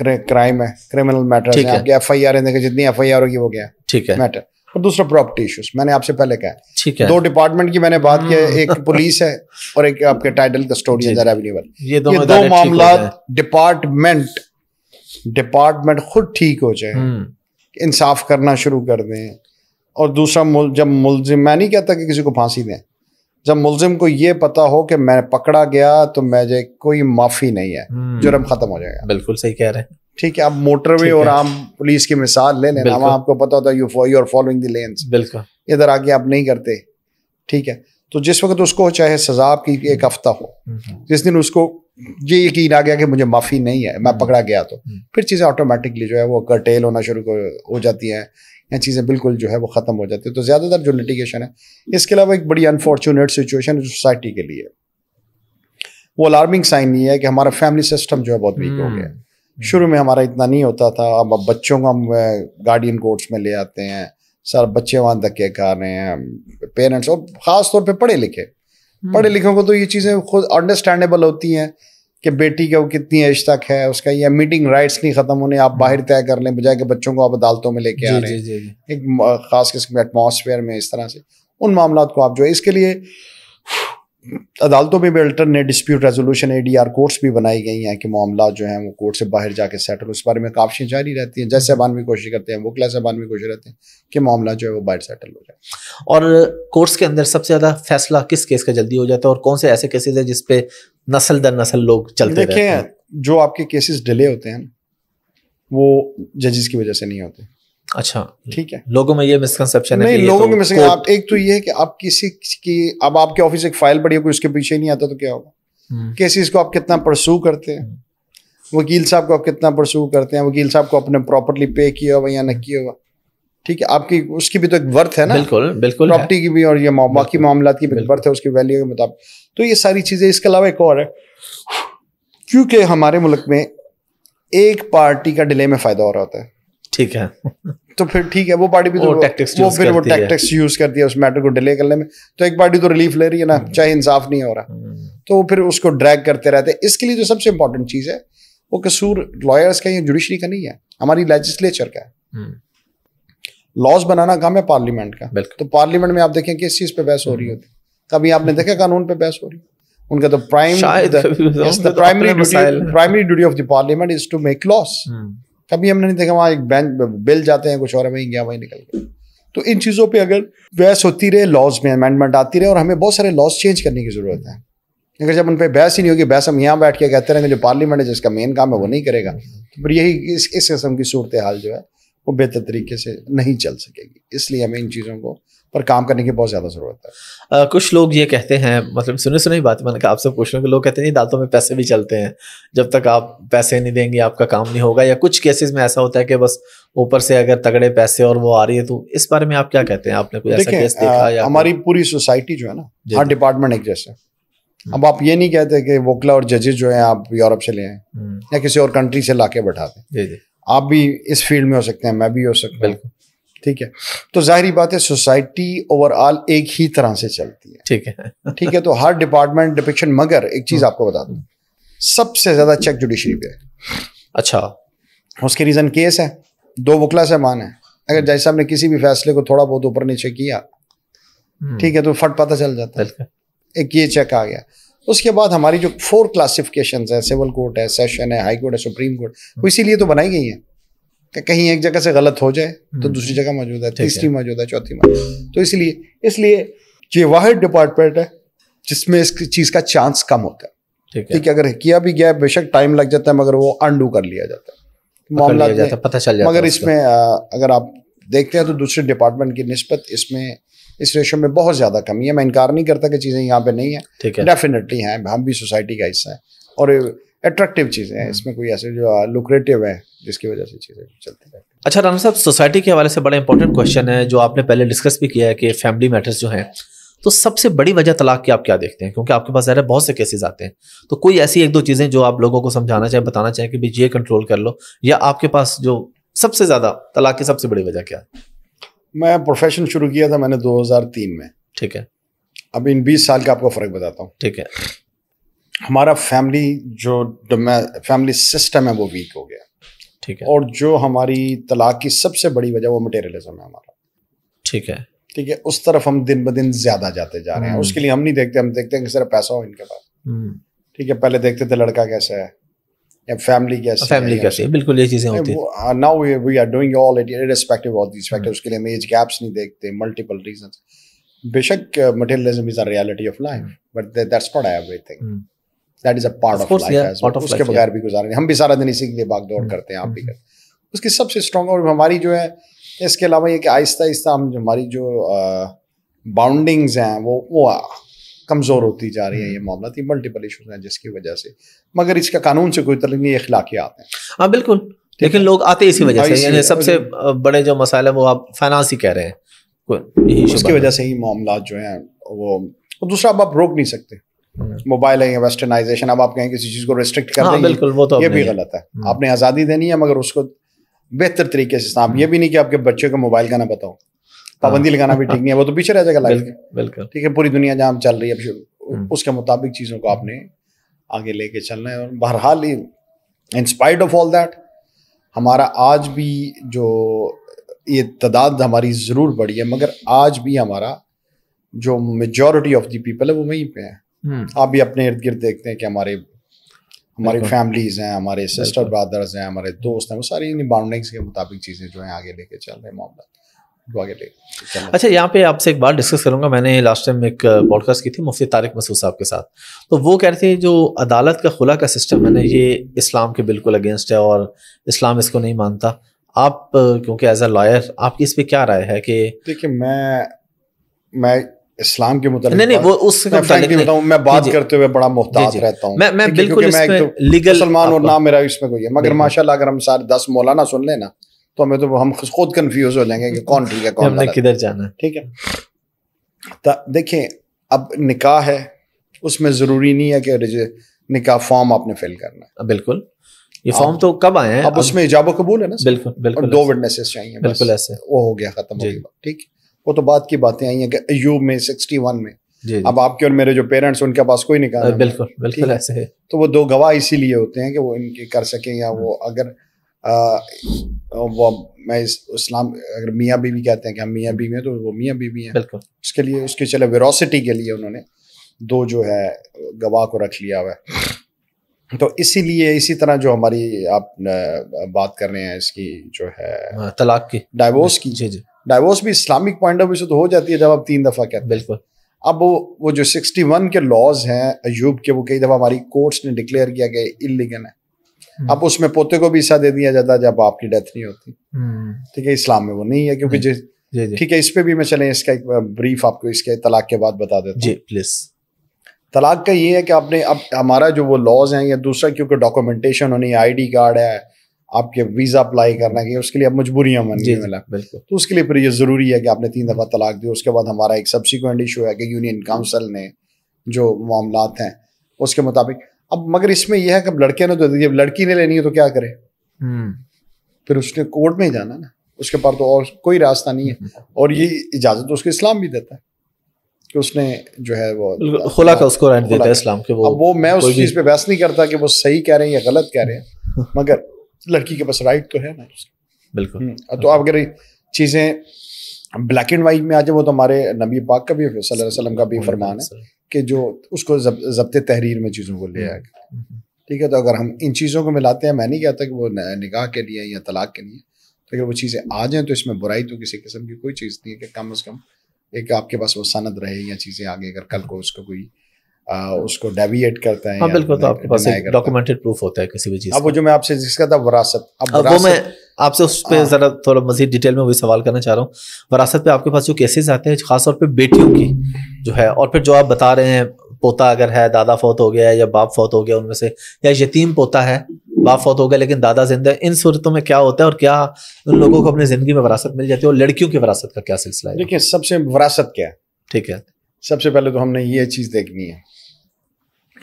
क्राइम है क्रिमिनल मैटर है एफ आई आर जितनी एफ आई आर होगी वो क्या ठीक है मैटर और दूसरा प्रॉपर्टी इश्यूज मैंने आपसे पहले कहा ठीक है दो डिपार्टमेंट की मैंने बात की हम्म। एक पुलिस है और एक आपके टाइटल कस्टोडियन रेवेन्यू वाले ये दो, ये दो मामला डिपार्टमेंट डिपार्टमेंट खुद ठीक हो जाए हम्म। इंसाफ करना शुरू कर दें और दूसरा मुल, जब मुलजिम मैं नहीं कहता कि किसी को फांसी दें जब मुलजिम को ये पता हो कि मैं पकड़ा गया तो मैं कोई माफ़ी नहीं है हम्म। जुर्म ख़त्म हो जाएगा बिल्कुल सही कह रहे हैं ठीक है आप मोटरवे और आम पुलिस की मिसाल ले लेना वहाँ आपको पता होता है you you are following the lens बिल्कुल इधर आके आप नहीं करते ठीक है तो जिस वक्त उसको चाहे सजा आपकी एक हफ्ता हो हम्म। जिस दिन उसको ये यकीन आ गया कि मुझे माफ़ी नहीं है मैं हम्म। पकड़ा गया तो हम्म। फिर चीज़ें ऑटोमेटिकली जो है वो कर्टेल होना शुरू हो जाती हैं या चीज़ें बिल्कुल जो है वो ख़त्म हो जाती है तो ज़्यादातर जो लिटिगेशन है इसके अलावा एक बड़ी अनफॉर्चुनेट सिचुएशन है सोसाइटी के लिए वो अलार्मिंग साइन ये है कि हमारा फैमिली सिस्टम जो है बहुत वीक हो गया है हम्म। शुरू में हमारा इतना नहीं होता था अब अब बच्चों को हम गार्डियन कोर्ट्स में ले आते हैं सर बच्चे वहाँ धक्के खा रहे हैं पेरेंट्स और ख़ास तौर पे पढ़े लिखे हम्म। पढ़े लिखों को तो ये चीज़ें खुद अंडरस्टैंडेबल होती हैं कि बेटी का वो कितनी एज तक है उसका ये मीटिंग राइट्स नहीं खत्म होने आप बाहर हम्म। तय कर लें बजाय कि बच्चों को आप अदालतों में लेके आ रहे हैं एक खास किस्म के एटमोसफेयर में इस तरह से उन मामला को आप जो है इसके लिए अदालतों में भी alternate dispute resolution are courts भी बनाई गई हैं कि मामला जो है वो कोर्ट से बाहर जाके सेटल उस बारे में काफी जारी रहती हैं जैसे बान भी कोशिश करते हैं वो क्लास बान भी कोशिश रहते हैं कि मामला जो है वो बाहर सेटल हो जाए और कोर्ट्स के अंदर सबसे ज़्यादा फैसला किस केस का जल्दी हो जाता है और कौन से ऐसे केसेज हैं जिसपे नस्ल दर नसल लोग चलते देखें जो आपके केसेस डिले होते हैं वो जजेस की वजह से नहीं होते अच्छा ठीक है लोगों में ये मिसकंसेप्शन है नहीं लोगों तो में मिसकंसेप्शन आप एक तो ये है कि आप किसी की अब आपके ऑफिस एक फाइल पड़ी है कोई उसके पीछे नहीं आता तो क्या होगा केसेस हम्म। को आप कितना हम्म। परसू करते हैं वकील साहब को आप कितना परसू करते हैं वकील साहब को अपने प्रॉपरली पे किया हुआ या न किया हुआ ठीक है आपकी उसकी भी तो एक वर्थ है ना बिल्कुल बिल्कुल प्रॉपर्टी की भी और ये बाकी मामला की भी वर्थ है उसकी वैल्यू के मुताबिक तो ये सारी चीज़ें इसके अलावा एक और है क्योंकि हमारे मुल्क में एक पार्टी का डिले में फ़ायदा हो रहा होता है ठीक है तो फिर ठीक है वो पार्टी भी तो वो, वो फिर वो टैक्टिक्स यूज करती है उस मैटर को डिले करने में तो एक पार्टी तो रिलीफ ले रही है ना हम्म। चाहे इंसाफ नहीं हो रहा हम्म। तो फिर उसको ड्रैग करते रहते हैं इसके लिए जो सबसे इंपॉर्टेंट चीज़ है वो कसूर लॉयर्स का या जुडिशरी का नहीं है हमारी लेजिस्लेचर का है लॉज हम्म। बनाना काम है पार्लियामेंट का तो पार्लियामेंट में आप देखें किस चीज़ पे बहस हो रही होती कभी आपने देखा कानून पे बहस हो रही उनका तो prime primary primary duty of the parliament is to make laws कभी हमने नहीं देखा वहाँ एक बैंक बिल जाते हैं कुछ और वहीं गया वहीं निकल गया तो इन चीज़ों पे अगर बहस होती रहे लॉज में अमेंडमेंट आती रहे और हमें बहुत सारे लॉज चेंज करने की ज़रूरत है अगर जब उन पर बहस ही नहीं होगी बहस हम यहाँ बैठ के कहते रहेंगे जो पार्लियामेंट है जिसका मेन काम है वो नहीं करेगा तो फिर यही इस इस किस्म की सूरत हाल जो है वो बेहतर तरीके से नहीं चल सकेगी इसलिए हमें इन चीज़ों को पर काम करने की बहुत ज़्यादा ज़रूरत है आ, कुछ लोग ये कहते हैं मतलब सुनी सुनी बात मैंने कहा आपसे पूछ लूँ कि लोग कहते हैं दांतों में पैसे भी चलते हैं जब तक आप पैसे नहीं देंगे आपका काम नहीं होगा या कुछ केसेस में ऐसा होता है कि बस ऊपर से अगर तगड़े पैसे और वो आ रही है तो इस बारे में आप क्या कहते हैं आपने कोई ऐसा केस देखा या हमारी पूरी सोसाइटी जो है ना हर डिपार्टमेंट एक जैसे हम्म। अब आप ये नहीं कहते कि वोकला और जजेस जो हैं आप यूरोप से ले आए हम्म। या किसी और कंट्री से लाके बैठा दें आप भी इस फील्ड में हो सकते हैं मैं भी हो सकता हूँ ठीक है तो जाहिर बात है सोसाइटी ओवरऑल एक ही तरह से चलती है ठीक है ठीक है तो हर डिपार्टमेंट डिपिक्शन मगर एक चीज आपको बता दू सबसे ज्यादा चेक जुडिशरी पे अच्छा उसके रीजन केस है दो वकला से मान है अगर जज साहब ने किसी भी फैसले को थोड़ा बहुत ऊपर नीचे किया हम्म। ठीक है तो फट पता चल जाता है एक ये चेक आ गया उसके बाद हमारी जो फोर क्लासिफिकेशन है सिविल कोर्ट है सेशन है हाई कोर्ट है सुप्रीम कोर्ट वो इसीलिए तो बनाई गई है कहीं एक जगह से गलत हो जाए तो हम्म। दूसरी जगह मौजूद है तीसरी मौजूद है चौथी मौजूद तो इसलिए इसलिए ये वह डिपार्टमेंट है जिसमें इस चीज़ का चांस कम होता है ठीक है, अगर किया भी गया बेशक टाइम लग जाता है मगर वो अंडू कर लिया जाता है मामला जाता पता चल जाता मगर इसमें अगर आप देखते हैं तो दूसरे डिपार्टमेंट की नस्बत इसमें इस रेशो में बहुत ज़्यादा कमी है मैं इनकार नहीं करता कि चीज़ें यहाँ पे नहीं है डेफिनेटली हैं हम भी सोसाइटी का हिस्सा है और एट्रैक्टिव चीज़ें हैं हम्म। इसमें कोई ऐसे जो लुक्रेटिव है जिसकी वजह से चीज़ें चलती रहती अच्छा राना साहब सोसाइटी के हवाले से बड़ा इंपॉर्टेंट क्वेश्चन है जो आपने पहले डिस्कस भी किया है कि फैमिली मैटर्स जो हैं तो सबसे बड़ी वजह तलाक की आप क्या देखते हैं क्योंकि आपके पास ज़रा बहुत से केसेज आते हैं तो कोई ऐसी एक दो चीज़ें जो आप लोगों को समझाना चाहें बताना चाहें कि भाई ये कंट्रोल कर लो या आपके पास जो सबसे ज़्यादा तलाक की सबसे बड़ी वजह क्या है मैं प्रोफेशन शुरू किया था मैंने 2003 में ठीक है अब इन 20 साल का आपको फ़र्क बताता हूँ ठीक है हमारा फैमिली जो फैमिली सिस्टम है वो वीक हो गया ठीक है और जो हमारी तलाक की सबसे बड़ी वजह वो मटेरियलिज्म है हमारा ठीक है ठीक है उस तरफ हम दिन ब दिन ज्यादा जाते जा रहे हैं हम्म। उसके लिए हम नहीं देखते हम देखते हैं कि सिर्फ पैसा हो इनके पास हम्म। ठीक है पहले देखते थे लड़का कैसा है या फैमिली कैसी फैमिली कैसी बिल्कुल ये चीजें होती हैं now we are doing all it irrespective of this factors के लिए हम एज गैप्स नहीं देखते मल्टीपल रीजंस बेशक materialism is a reality of life but that's what I have think that is a part of life उसके बगैर भी गुजारा नहीं हम भी सारा दिन इसी के लिए भाग दौड़ hmm. करते हैं आप भी hmm. करते उसकी सबसे स्ट्रॉन्ग और हमारी जो है इसके अलावा ये कि आहिस्ता आहिस्ता हम हमारी जो बाउंडिंग्स हैं वो वो कमज़ोर होती जा रही है ये hmm. मामला थी मल्टीपल इशूज हैं जिसकी वजह से मगर इसका कानून से कोई तरह नहीं अखलाके आते हैं हाँ बिल्कुल लेकिन लोग आते इसी वजह से यानी सबसे बड़े जो मसाले वो आप फाइनेंस ही कह रहे हैं उसकी वजह से ही मामला जो है वो दूसरा अब आप रोक नहीं सकते हम्म। मोबाइल है या वेस्टर्नाइजेशन अब आप कहें किसी चीज़ को रिस्ट्रिक्ट कर हाँ, बिल्कुल वो तो ये भी गलत है हम्म। आपने आज़ादी देनी है मगर उसको बेहतर तरीके से आप ये भी नहीं कि आपके बच्चों को मोबाइल का ना बताओ हाँ। पाबंदी लगाना भी ठीक नहीं है वो तो पीछे रह जाएगा बिल्कुल ठीक है पूरी दुनिया जहाँ चल रही है हम्म। उसके मुताबिक चीज़ों को आपने आगे लेके चलना है और बहरहाल इंस्पायर्ड ऑफ ऑल दैट हमारा आज भी जो ये तादाद हमारी ज़रूर बढ़ी है मगर आज भी हमारा जो मेजोरिटी ऑफ द पीपल है वो वहीं पे है हम्म। आप भी अपने इर्द गिर्द देखते हैं कि हमारे हमारी फैमिलीज हैं हमारे सिस्टर ब्रदर्स हैं हमारे दोस्त हैं वो सारी इन बाउंडिंग्स के मुताबिक चीज़ें जो हैं आगे लेके चल रहे हैं मामला अच्छा यहाँ पे आपसे एक बार डिस्कस करूंगा मैंने लास्ट टाइम एक पॉडकास्ट की थी मुफ्ती तारिक मसूद साहब के साथ तो वो कह रहे थे जो अदालत का खुला का सिस्टम है ना ये इस्लाम के बिल्कुल अगेंस्ट है और इस्लाम इसको नहीं मानता आप क्योंकि एज अ लॉयर आपकी इस पर क्या राय है कि देखिए मैं मैं इस्लाम के मुताबिक नहीं नहीं वो उससे मैं फ्रैंकली मतलब बताऊं मैं बात करते हुए बड़ा मुहताज रहता हूँ मैं मैं बिल्कुल मैं तो लीगल मुसलमान और ना मेरा इसमें कोई है मगर माशाल्लाह अगर हम सारे दस मौलाना सुन लेना तो हमें तो हम खुद कंफ्यूज हो जाएंगे कि कौन ठीक है कौन किधर जाना ठीक है देखिए अब निकाह है उसमें ज़रूरी नहीं है कि निकाह फॉर्म आपने फिल करना है बिल्कुल ये फॉर्म तो कब आए हैं अब उसमें इजाबा कबूल है ना बिल्कुल बिल्कुल दो विटनेसेस चाहिए बिल्कुल ऐसे वो हो गया खत्म ठीक है वो तो बात की बातें आई हैं कि अयूब में सिक्सटी वन में जी अब आपके और मेरे जो पेरेंट्स उनके पास कोई निकाल बिल्कुल बिल्कुल ऐसे है तो वो दो गवाह इसीलिए होते हैं कि वो इनके कर सकें या वो हम्म। अगर आ, वो मैं इस इस्लाम अगर मियाँ बीवी कहते हैं कि हम मियाँ बीवी हैं तो वो मियाँ बीवी हैं बिल्कुल उसके लिए उसके चले वेरोसिटी के लिए उन्होंने दो जो है गवाह को रख लिया हुआ है तो इसीलिए इसी तरह जो हमारी आप बात कर रहे हैं इसकी जो है हाँ, तलाक की डाइवोर्स की जी जी डाइवोर्स भी इस्लामिक पॉइंट ऑफ व्यू से तो हो जाती है जब आप तीन दफ़ा कहते हैं बिल्कुल अब वो वो जो 61 के लॉज हैं अयूब के वो कई दफ़ा हमारी कोर्ट्स ने डिक्लेयर किया गया इलीगल है अब उसमें पोते को भी हिस्सा दे दिया जाता है जब बाप की डेथ नहीं होती हम्म। ठीक है इस्लाम में वो नहीं है क्योंकि ठीक है इस पर भी मैं चले इसका एक ब्रीफ आपको इसके तलाक के बाद बता देता जी प्लीज तलाक का ये है कि आपने अब हमारा जो वो लॉज हैं या दूसरा क्योंकि डॉक्यूमेंटेशन होनी आईडी कार्ड है आपके वीज़ा अप्लाई करना है उसके लिए अब मजबूरियां बन गई मिला बिल्कुल तो उसके लिए फिर ये ज़रूरी है कि आपने तीन दफ़ा तलाक दी उसके बाद हमारा एक सब्सिक्वेंट इशू है कि यूनियन काउंसिल ने जो मामला हैं उसके मुताबिक अब मगर इसमें यह है कि अब लड़के ने तो जब लड़की ने लेनी है तो क्या करे हम्म। फिर उसने कोर्ट में ही जाना ना उसके पास तो और कोई रास्ता नहीं है और ये इजाज़त तो उसको इस्लाम भी देता है कि उसने जो है वो खुला का उसको देता है इस्लाम के वो अब वो मैं उस चीज़ पे बहस नहीं करता कि वो सही कह रहे हैं या गलत कह रहे हैं मगर लड़की के पास राइट तो है ना बिल्कुल हम्म, तो अच्छा। आप अगर चीज़ें ब्लैक एंड वाइट में आ जाए वो तो हमारे नबी पाक का भी वसल्लम का भी फरमान है कि जो उसको जब्त तहरीर में चीज़ों को ले हम्म, आएगा हम्म। ठीक है तो अगर हम इन चीज़ों को मिलाते हैं मैं नहीं कहता कि वो निगाह के लिए या तलाक के लिए तो अगर वो चीज़ें आ जाएँ तो इसमें बुराई तो किसी किस्म की कोई चीज़ नहीं है कि कम अज़ कम एक आपके पास वो सनद रहे या चीज़ें आगे अगर कल को उसको कोई उसको डेविएट करते हैं हाँ, बिल्कुल तो आपके पास डॉक्यूमेंटेड प्रूफ होता है किसी भी चीज़ अब वो जो मैं आपसे जिसका था वरासत अब, अब वो मैं आपसे उस पर हाँ। ज़रा थोड़ा मजीद डिटेल में वही सवाल करना चाह रहा हूँ वरासत पे आपके पास जो केसेस आते हैं खासतौर पर बेटियों की जो है और फिर जो आप बता रहे हैं पोता अगर है दादा फौत हो गया है या बाप फौत हो गया उनमें से या यतीम पोता है बाप फौत हो गया लेकिन दादा जिंदा इन सूरतों में क्या होता है और क्या उन लोगों को अपनी ज़िंदगी में वरासत मिल जाती है और लड़कियों की वरासत का क्या सिलसिला है देखिए सबसे वरासत क्या है ठीक है सबसे पहले तो हमने ये चीज देखनी है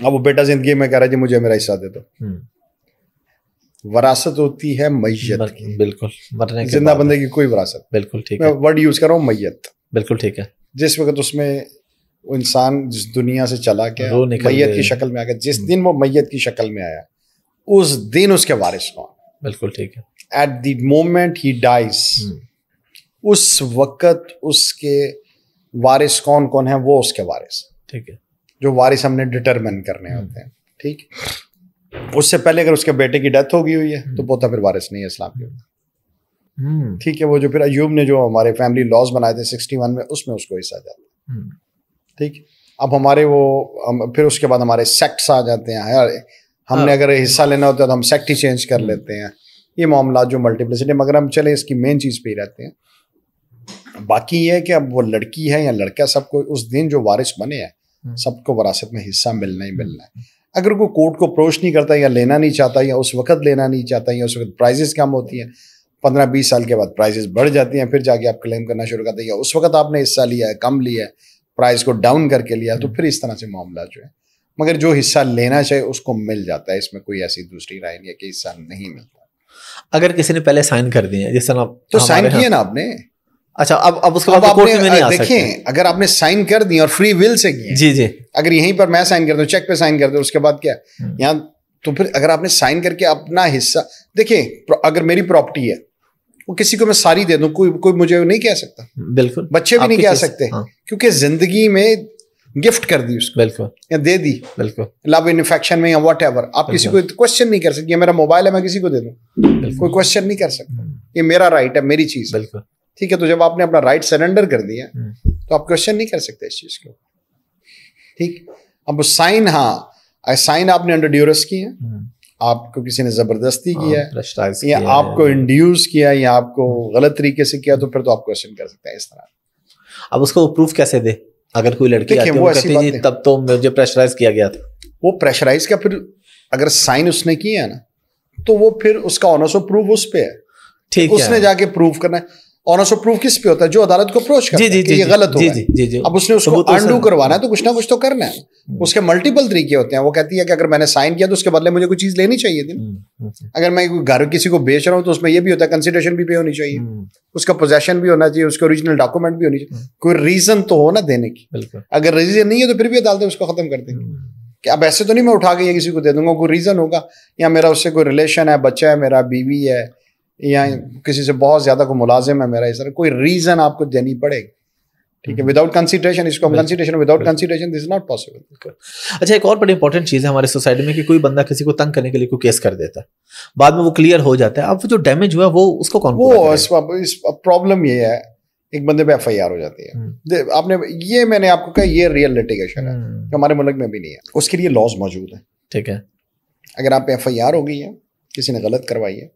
अब वो बेटा जिंदगी में कह रहा है जी मुझे मेरा हिस्सा दे दो हम्म। वरासत होती है मैयत की बिल्कुल जिंदा बंदे की कोई वरासत बिल्कुल ठीक है वर्ड यूज कर रहा हूँ मैयत बिल्कुल ठीक है जिस वक्त उसमें इंसान जिस दुनिया से चला गया मैयत की शक्ल में आ गया जिस हम्म। दिन वो मैयत की शक्ल में आया उस दिन उसके वारिस कौन बिल्कुल ठीक है at the moment he dies उस वक्त उसके वारिस कौन कौन है वो उसके वारिस ठीक है जो वारिस हमने डिटरमिन करने होते हम्म। हैं ठीक उससे पहले अगर उसके बेटे की डेथ हो गई हुई है तो हम्म। पोता फिर वारिस नहीं है इस्लाम के हम्म। ठीक है वो जो फिर अयूब ने जो हमारे फैमिली लॉज बनाए थे सिक्सटी वन में उसमें उसको हिस्सा जाता है ठीक अब हमारे वो हम, फिर उसके बाद हमारे सेक्ट्स आ जाते हैं हमने हाँ। अगर हिस्सा लेना होता है तो हम सेक्ट ही चेंज कर लेते हैं ये मामला जो मल्टीप्लिसिटी मगर हम चले इसकी मेन चीज़ पे ही रहते हैं बाकी ये है कि अब वो लड़की है या लड़का सबको उस दिन जो वारिस बने हैं हम्म। सबको वरासत में हिस्सा मिलना ही मिलना है हम्म। अगर कोई कोर्ट को अप्रोच नहीं करता या लेना नहीं चाहता या उस वक्त लेना नहीं चाहता या उस वक्त प्राइजेस कम होती हैं पंद्रह बीस साल के बाद प्राइजेस बढ़ जाती हैं फिर जाके आप क्लेम करना शुरू करते हैं या उस वक्त आपने हिस्सा लिया है कम लिया है प्राइस को डाउन करके लिया तो हम्म। फिर इस तरह से मामला जो है मगर जो हिस्सा लेना चाहिए उसको मिल जाता है इसमें कोई ऐसी दूसरी राय नहीं है कि हिस्सा नहीं मिलता अगर किसी ने पहले साइन कर दिया जिस तरह तो साइन किया ना आपने अच्छा अब अब उसके बाद आप तो कोर्ट में नहीं आ सकते अगर आपने साइन कर दी और फ्री विल से किया जी जी अगर यहीं पर मैं साइन कर दूं चेक पे साइन कर दूं उसके बाद क्या हम्म। यहाँ तो फिर अगर आपने साइन करके अपना हिस्सा देखिए अगर मेरी प्रॉपर्टी है वो किसी को मैं सारी दे दूं कोई कोई मुझे नहीं कह सकता बिल्कुल बच्चे भी नहीं कह सकते हाँ। क्योंकि जिंदगी में गिफ्ट कर दी उसको बिल्कुल या दे दी बिल्कुल लव इन इन्फेक्शन में या वट एवर आप किसी को क्वेश्चन नहीं कर सकते मेरा मोबाइल है मैं किसी को दे दूँ कोई क्वेश्चन नहीं कर सकता हम्म। ये मेरा राइट है मेरी चीज बिल्कुल ठीक है तो जब आपने अपना राइट सरेंडर कर दिया हम्म। तो आप क्वेश्चन नहीं कर सकते इस चीज को ठीक अब साइन हाँ साइन आपने अंडर ड्यूरस की है आपको किसी ने जबरदस्ती हाँ, किया है या आपको इंड्यूस किया या आपको हम्म। गलत तरीके से किया तो फिर तो आप क्वेश्चन कर सकते हैं इस तरह अब उसको प्रूफ कैसे दे अगर कोई लड़की आती वो कहती जी तब तो मुझे प्रेशराइज किया गया था वो प्रेशराइज का फिर अगर साइन उसने किया है ना तो वो फिर उसका ऑनर्स प्रूफ उस पर है ठीक उसने जाके प्रूफ करना है ऑनर्स ऑफ प्रूफ किस पे होता है जो अदालत को अप्रोच जी, जी, ये गलत जी, जी, जी, अब उसने तो उसको अंडू तो करवाना है तो कुछ ना कुछ तो करना है हम्म। उसके मल्टीपल तरीके होते हैं वो कहती है कि अगर मैंने साइन किया तो उसके बदले मुझे कोई चीज लेनी चाहिए थी हम्म, हम्म। अगर मैं घर किसी को बेच रहा हूँ तो उसमें ये भी होता है कंसिडरेशन भी पे होनी चाहिए उसका पोजेशन भी होना चाहिए उसके ओरिजिनल डॉक्यूमेंट भी होनी चाहिए कोई रीजन तो हो ना देने की अगर रीजन नहीं है तो फिर भी अदालतें उसको खत्म कर देंगे कि अब ऐसे तो नहीं मैं उठा के ये किसी को दे दूंगा कोई रीजन होगा या मेरा उससे कोई रिलेशन है बच्चा है मेरा बीवी है या किसी से बहुत ज्यादा को मुलाजिम है मेरा इस तरह कोई रीजन आपको देनी पड़ेगी ठीक है विदाउट हम्म। कंसीडरेशन इसको हम without consideration this not possible अच्छा एक और बड़ी इंपॉर्टेंट चीज़ है हमारी सोसाइटी में कि कोई बंदा किसी को तंग करने के लिए कोई केस कर देता है बाद में वो क्लियर हो जाता है अब जो डैमेज हुआ वो उसको कौन वो इस प्रॉब्लम ये है एक बंदे पे एफ हो जाती है हम्म। आपने ये मैंने आपको कहा ये रियल लिटिगेशन है हम्म। हमारे मुल्क में भी नहीं है उसके लिए लॉज मौजूद है ठीक है अगर आप एफ आई आर हो गई है किसी ने गलत करवाई है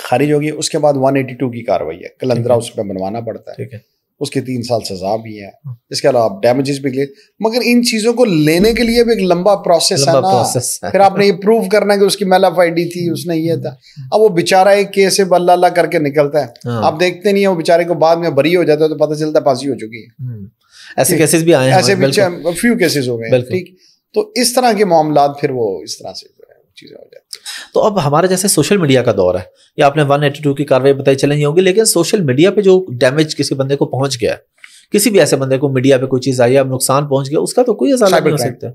खारिज होगी उसके बाद 182 की कार्रवाई है कलंदरा उस पर बनवाना पड़ता है ठीक उसके तीन साल सजा भी है हाँ। इसके अलावा आप डैमेजेस भी ले मगर इन चीजों को लेने के लिए भी एक लंबा प्रोसेस लंबा है ना प्रोसेस है। फिर आपने ये प्रूव करना है कि उसकी मेलाफ आई थी उसने ये था हाँ। अब वो बेचारा एक केस से बल्ला ला करके निकलता है हाँ। आप देखते नहीं है वो बेचारे को बाद में बरी हो जाता है तो पता चलता है फांसी हो चुकी है हम्म। ऐसे केसेस भी आए ऐसे फ्यू केसेस हो गए ठीक तो इस तरह के मामला फिर वो इस तरह से चीज़ें हो जाती हैं तो अब हमारे जैसे सोशल मीडिया का दौर है या आपने वन एटी टू की कार्रवाई बताई चलेंगी होगी लेकिन सोशल मीडिया पे जो डैमेज किसी बंदे को पहुंच गया है किसी भी ऐसे बंदे को मीडिया पे कोई चीज़ आई है अब नुकसान पहुंच गया उसका तो कोई इजाला नहीं हो सकता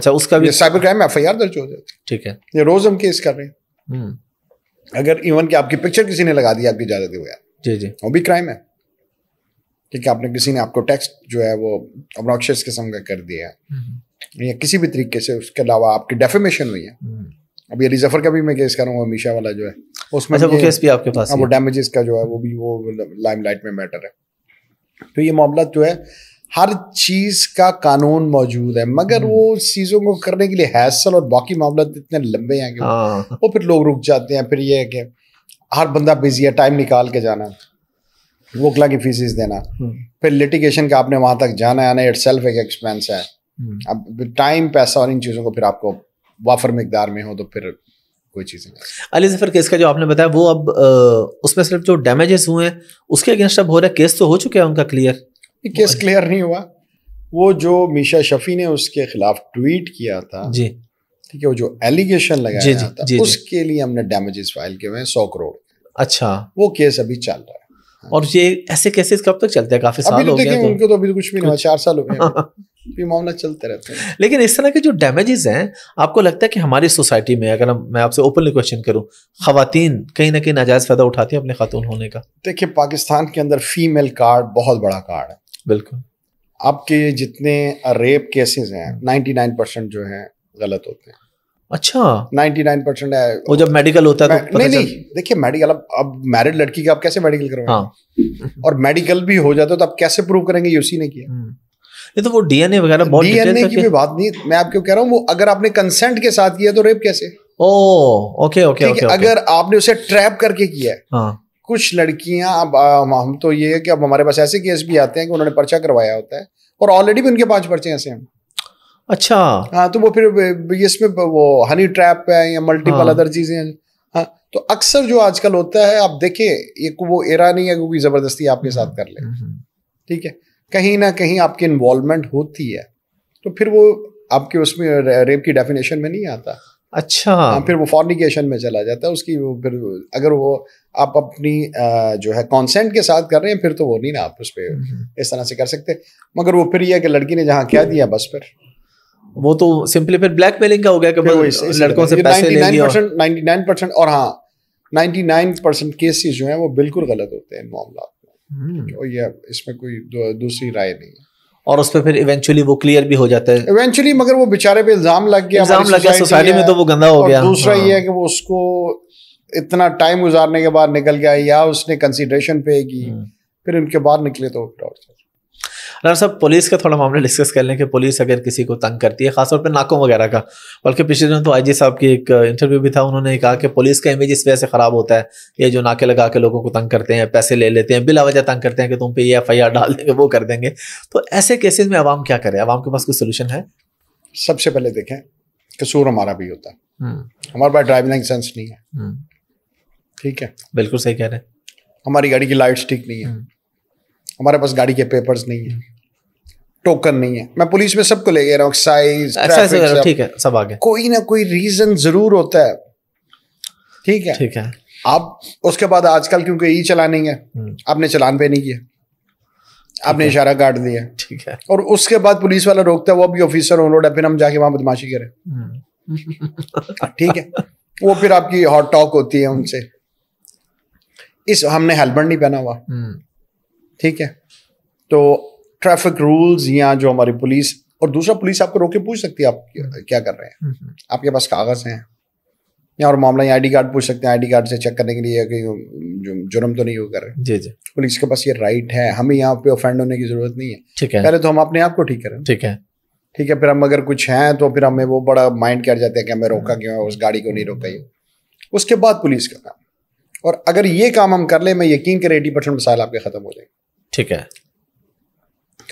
अच्छा उसका भी साइबर क्राइम में एफ दर्ज हो जाती है ठीक है ये रोज हम केस कर रहे हैं हम्म। अगर इवन कि आपकी पिक्चर किसी ने लगा दी आपकी इजाजत हुआ जी जी वो भी क्राइम है ठीक है आपने किसी ने आपको टेक्स्ट जो है वो ऑब्नॉक्शियस किस्म का कर दिया या किसी भी तरीके से उसके अलावा आपकी डेफेमेशन हुई है अभी अली जफर का भी मैं केस कर रहा हूँ मीशा वाला जो है उसमें अच्छा वो केस भी आपके पास हाँ, वो डैमेजेस का जो है वो भी वो लाइम लाइट में मैटर है तो ये मामला जो है हर चीज़ का कानून मौजूद है मगर वो हम्म। चीज़ों को करने के लिए हैसल और बाकी मामला तो इतने लंबे हैं कि हाँ। वो, फिर लोग रुक जाते हैं फिर ये है कि हर बंदा बिजी है टाइम निकाल के जाना वोकला की फीसिस देना हम्म। फिर लिटिगेशन का आपने वहां तक जाना आना इट सेल्फ एक एक्सपेंस है हम्म। अब टाइम पैसा और इन चीज़ों को फिर आपको वाफर मकदार में हो तो फिर कोई चीज़ नहीं अली जफर केस का जो आपने बताया वो अब उसमें सिर्फ जो डैमेजेस हुए हैं उसके अगेंस्ट अब हो रहा है केस तो हो चुके हैं उनका क्लियर केस क्लियर नहीं हुआ वो जो मीशा शफी ने उसके खिलाफ ट्वीट किया था जी ठीक है वो जो एलिगेशन लगाया जी, जी, था जी, उसके लिए हमने डैमेजेस फाइल किए हुए हैं सौ करोड़ अच्छा वो केस अभी चल रहा है हाँ। और ये ऐसे केसेस कब तक चलते हैं काफी साल तो हो गए तो उनके तो अभी तो कुछ भी नहीं चार साल हो गए मामला चलते रहते हैं लेकिन इस तरह के जो डैमेजेस हैं आपको लगता है कि हमारी सोसाइटी में अगर हम मैं आपसे ओपनली क्वेश्चन करूं खातन कहीं ना कहीं नाजायज फायदा उठाती है अपने खातून होने का देखिए पाकिस्तान के अंदर फीमेल कार्ड बहुत बड़ा कार्ड है बिल्कुल आपके जितने रेप केसेस हैं 99 परसेंट जो हैं गलत होते हैं अच्छा 99 परसेंट है वो जब मेडिकल होता है तो नहीं नहीं देखिए मेडिकल अब अब मैरिड लड़की का आप कैसे मेडिकल करवाएं हाँ। और मेडिकल भी हो जाता तो आप कैसे प्रूव करेंगे यूसी ने किया हम्म। ये तो वो डीएनए वगैरह बहुत डीएनए की भी बात नहीं मैं आपको कह रहा हूँ वो अगर आपने कंसेंट के साथ किया तो रेप कैसे ओ ओके ओके ओके अगर आपने उसे ट्रैप करके किया है हाँ। कुछ लड़कियां अब हम तो ये है कि अब हमारे पास ऐसे केस भी आते हैं कि उन्होंने पर्चा करवाया होता है और ऑलरेडी भी उनके पांच पर्चे ऐसे हैं अच्छा हाँ तो वो फिर इसमें वो हनी ट्रैप है या मल्टीपल अदर हाँ। चीजें हैं हाँ तो अक्सर जो आजकल होता है आप देखिए ये वो एरा नहीं है क्योंकि जबरदस्ती आपके साथ कर ले हम्म, हम्म। ठीक है कहीं ना कहीं आपकी इन्वॉल्वमेंट होती है तो फिर वो आपके उसमें रेप की डेफिनेशन में नहीं आता अच्छा हाँ फिर वो फॉर्निकेशन में चला जाता है उसकी वो फिर अगर वो आप अपनी जो है कॉन्सेंट के साथ कर रहे हैं फिर तो वो नहीं ना आप उस पर हम्म, इस तरह से कर सकते मगर वो फिर यह कि लड़की ने जहाँ क्या दिया बस फिर वो तो सिंपली फिर ब्लैक मेलिंग का हो गया कि लड़कों से पैसे ले लिए और 99% और हाँ 99% केसेस जो हैं वो बिल्कुल गलत होते हैं मामला में और हम्म। ये इसमें कोई दूसरी राय नहीं है और उस पर फिर इवेंचुअली वो क्लियर भी हो जाता है इवेंचुअली मगर वो बेचारे पे इल्ज़ाम लग गया इल्ज़ाम लग गया सोसाइटी में तो वो गंदा हो गया दूसरा ये है हाँ। कि वो उसको इतना टाइम गुजारने के बाद निकल गया या उसने कंसिड्रेशन पे की हम्म। फिर उनके बाद निकले तो डॉक्टर राम साहब पुलिस का थोड़ा मामला डिस्कस कर लें कि पुलिस अगर किसी को तंग करती है खासतौर पर नाकों वगैरह का बल्कि पिछले दिनों तो आई साहब की एक इंटरव्यू भी था उन्होंने कहा कि पुलिस का इमेज इस वजह से ख़राब होता है ये जो नाके लगा के लोगों को तंग करते हैं पैसे ले लेते हैं बिला वजह तंग करते हैं कि तुम पे ये एफ आई आर डाल देंगे वो कर देंगे तो ऐसे केसेज में आवाम क्या करे आवाम के पास कोई सोल्यूशन है सबसे पहले देखें कसूर हमारा भी होता है हम्म। हमारे पास ड्राइविंग लाइसेंस नहीं है हम्म। ठीक है बिल्कुल सही कह रहे हैं हमारी गाड़ी की लाइट्स ठीक नहीं है हम्म। हमारे पास गाड़ी के पेपर्स नहीं है टोकन नहीं है मैं पुलिस में सबको ले गया रहा हूँ अच्छा, साइज ठीक है सब आगे कोई ना कोई रीजन जरूर होता है ठीक है ठीक है आप उसके बाद आजकल क्योंकि ई चलानिंग है हम्म। आपने चलान पे नहीं किया आपने इशारा काट दिया ठीक है और उसके बाद पुलिस वाला रोकता है वो भी ऑफिसर ऑन रोड है फिर हम जाके वहां बदमाशी करें हम्म। ठीक है वो फिर आपकी हॉट टॉक होती है उनसे इस हमने हेलमेट नहीं पहना हुआ हम्म। ठीक है तो ट्रैफिक रूल्स या जो हमारी पुलिस और दूसरा पुलिस आपको रोके पूछ सकती है आप हम्म। क्या कर रहे हैं हम्म, हम्म। आपके पास कागज हैं या और मामला आई डी कार्ड पूछ सकते हैं आई डी कार्ड से चेक करने के लिए कि जुर्म तो नहीं हो कर रहे जी जी पुलिस के पास ये राइट है हमें यहाँ पे ऑफेंड होने की जरूरत नहीं है ठीक है पहले तो हम अपने आप को ठीक करें ठीक है ठीक है फिर हम अगर कुछ हैं तो फिर हमें वो बड़ा माइंड कर जाते हैं कि हमें रोका क्यों है उस गाड़ी को नहीं रोका ये उसके बाद पुलिस का काम और अगर ये काम हम कर ले मैं यकीन करें एटी परसेंट मसाइल आपके खत्म हो जाएंगे ठीक है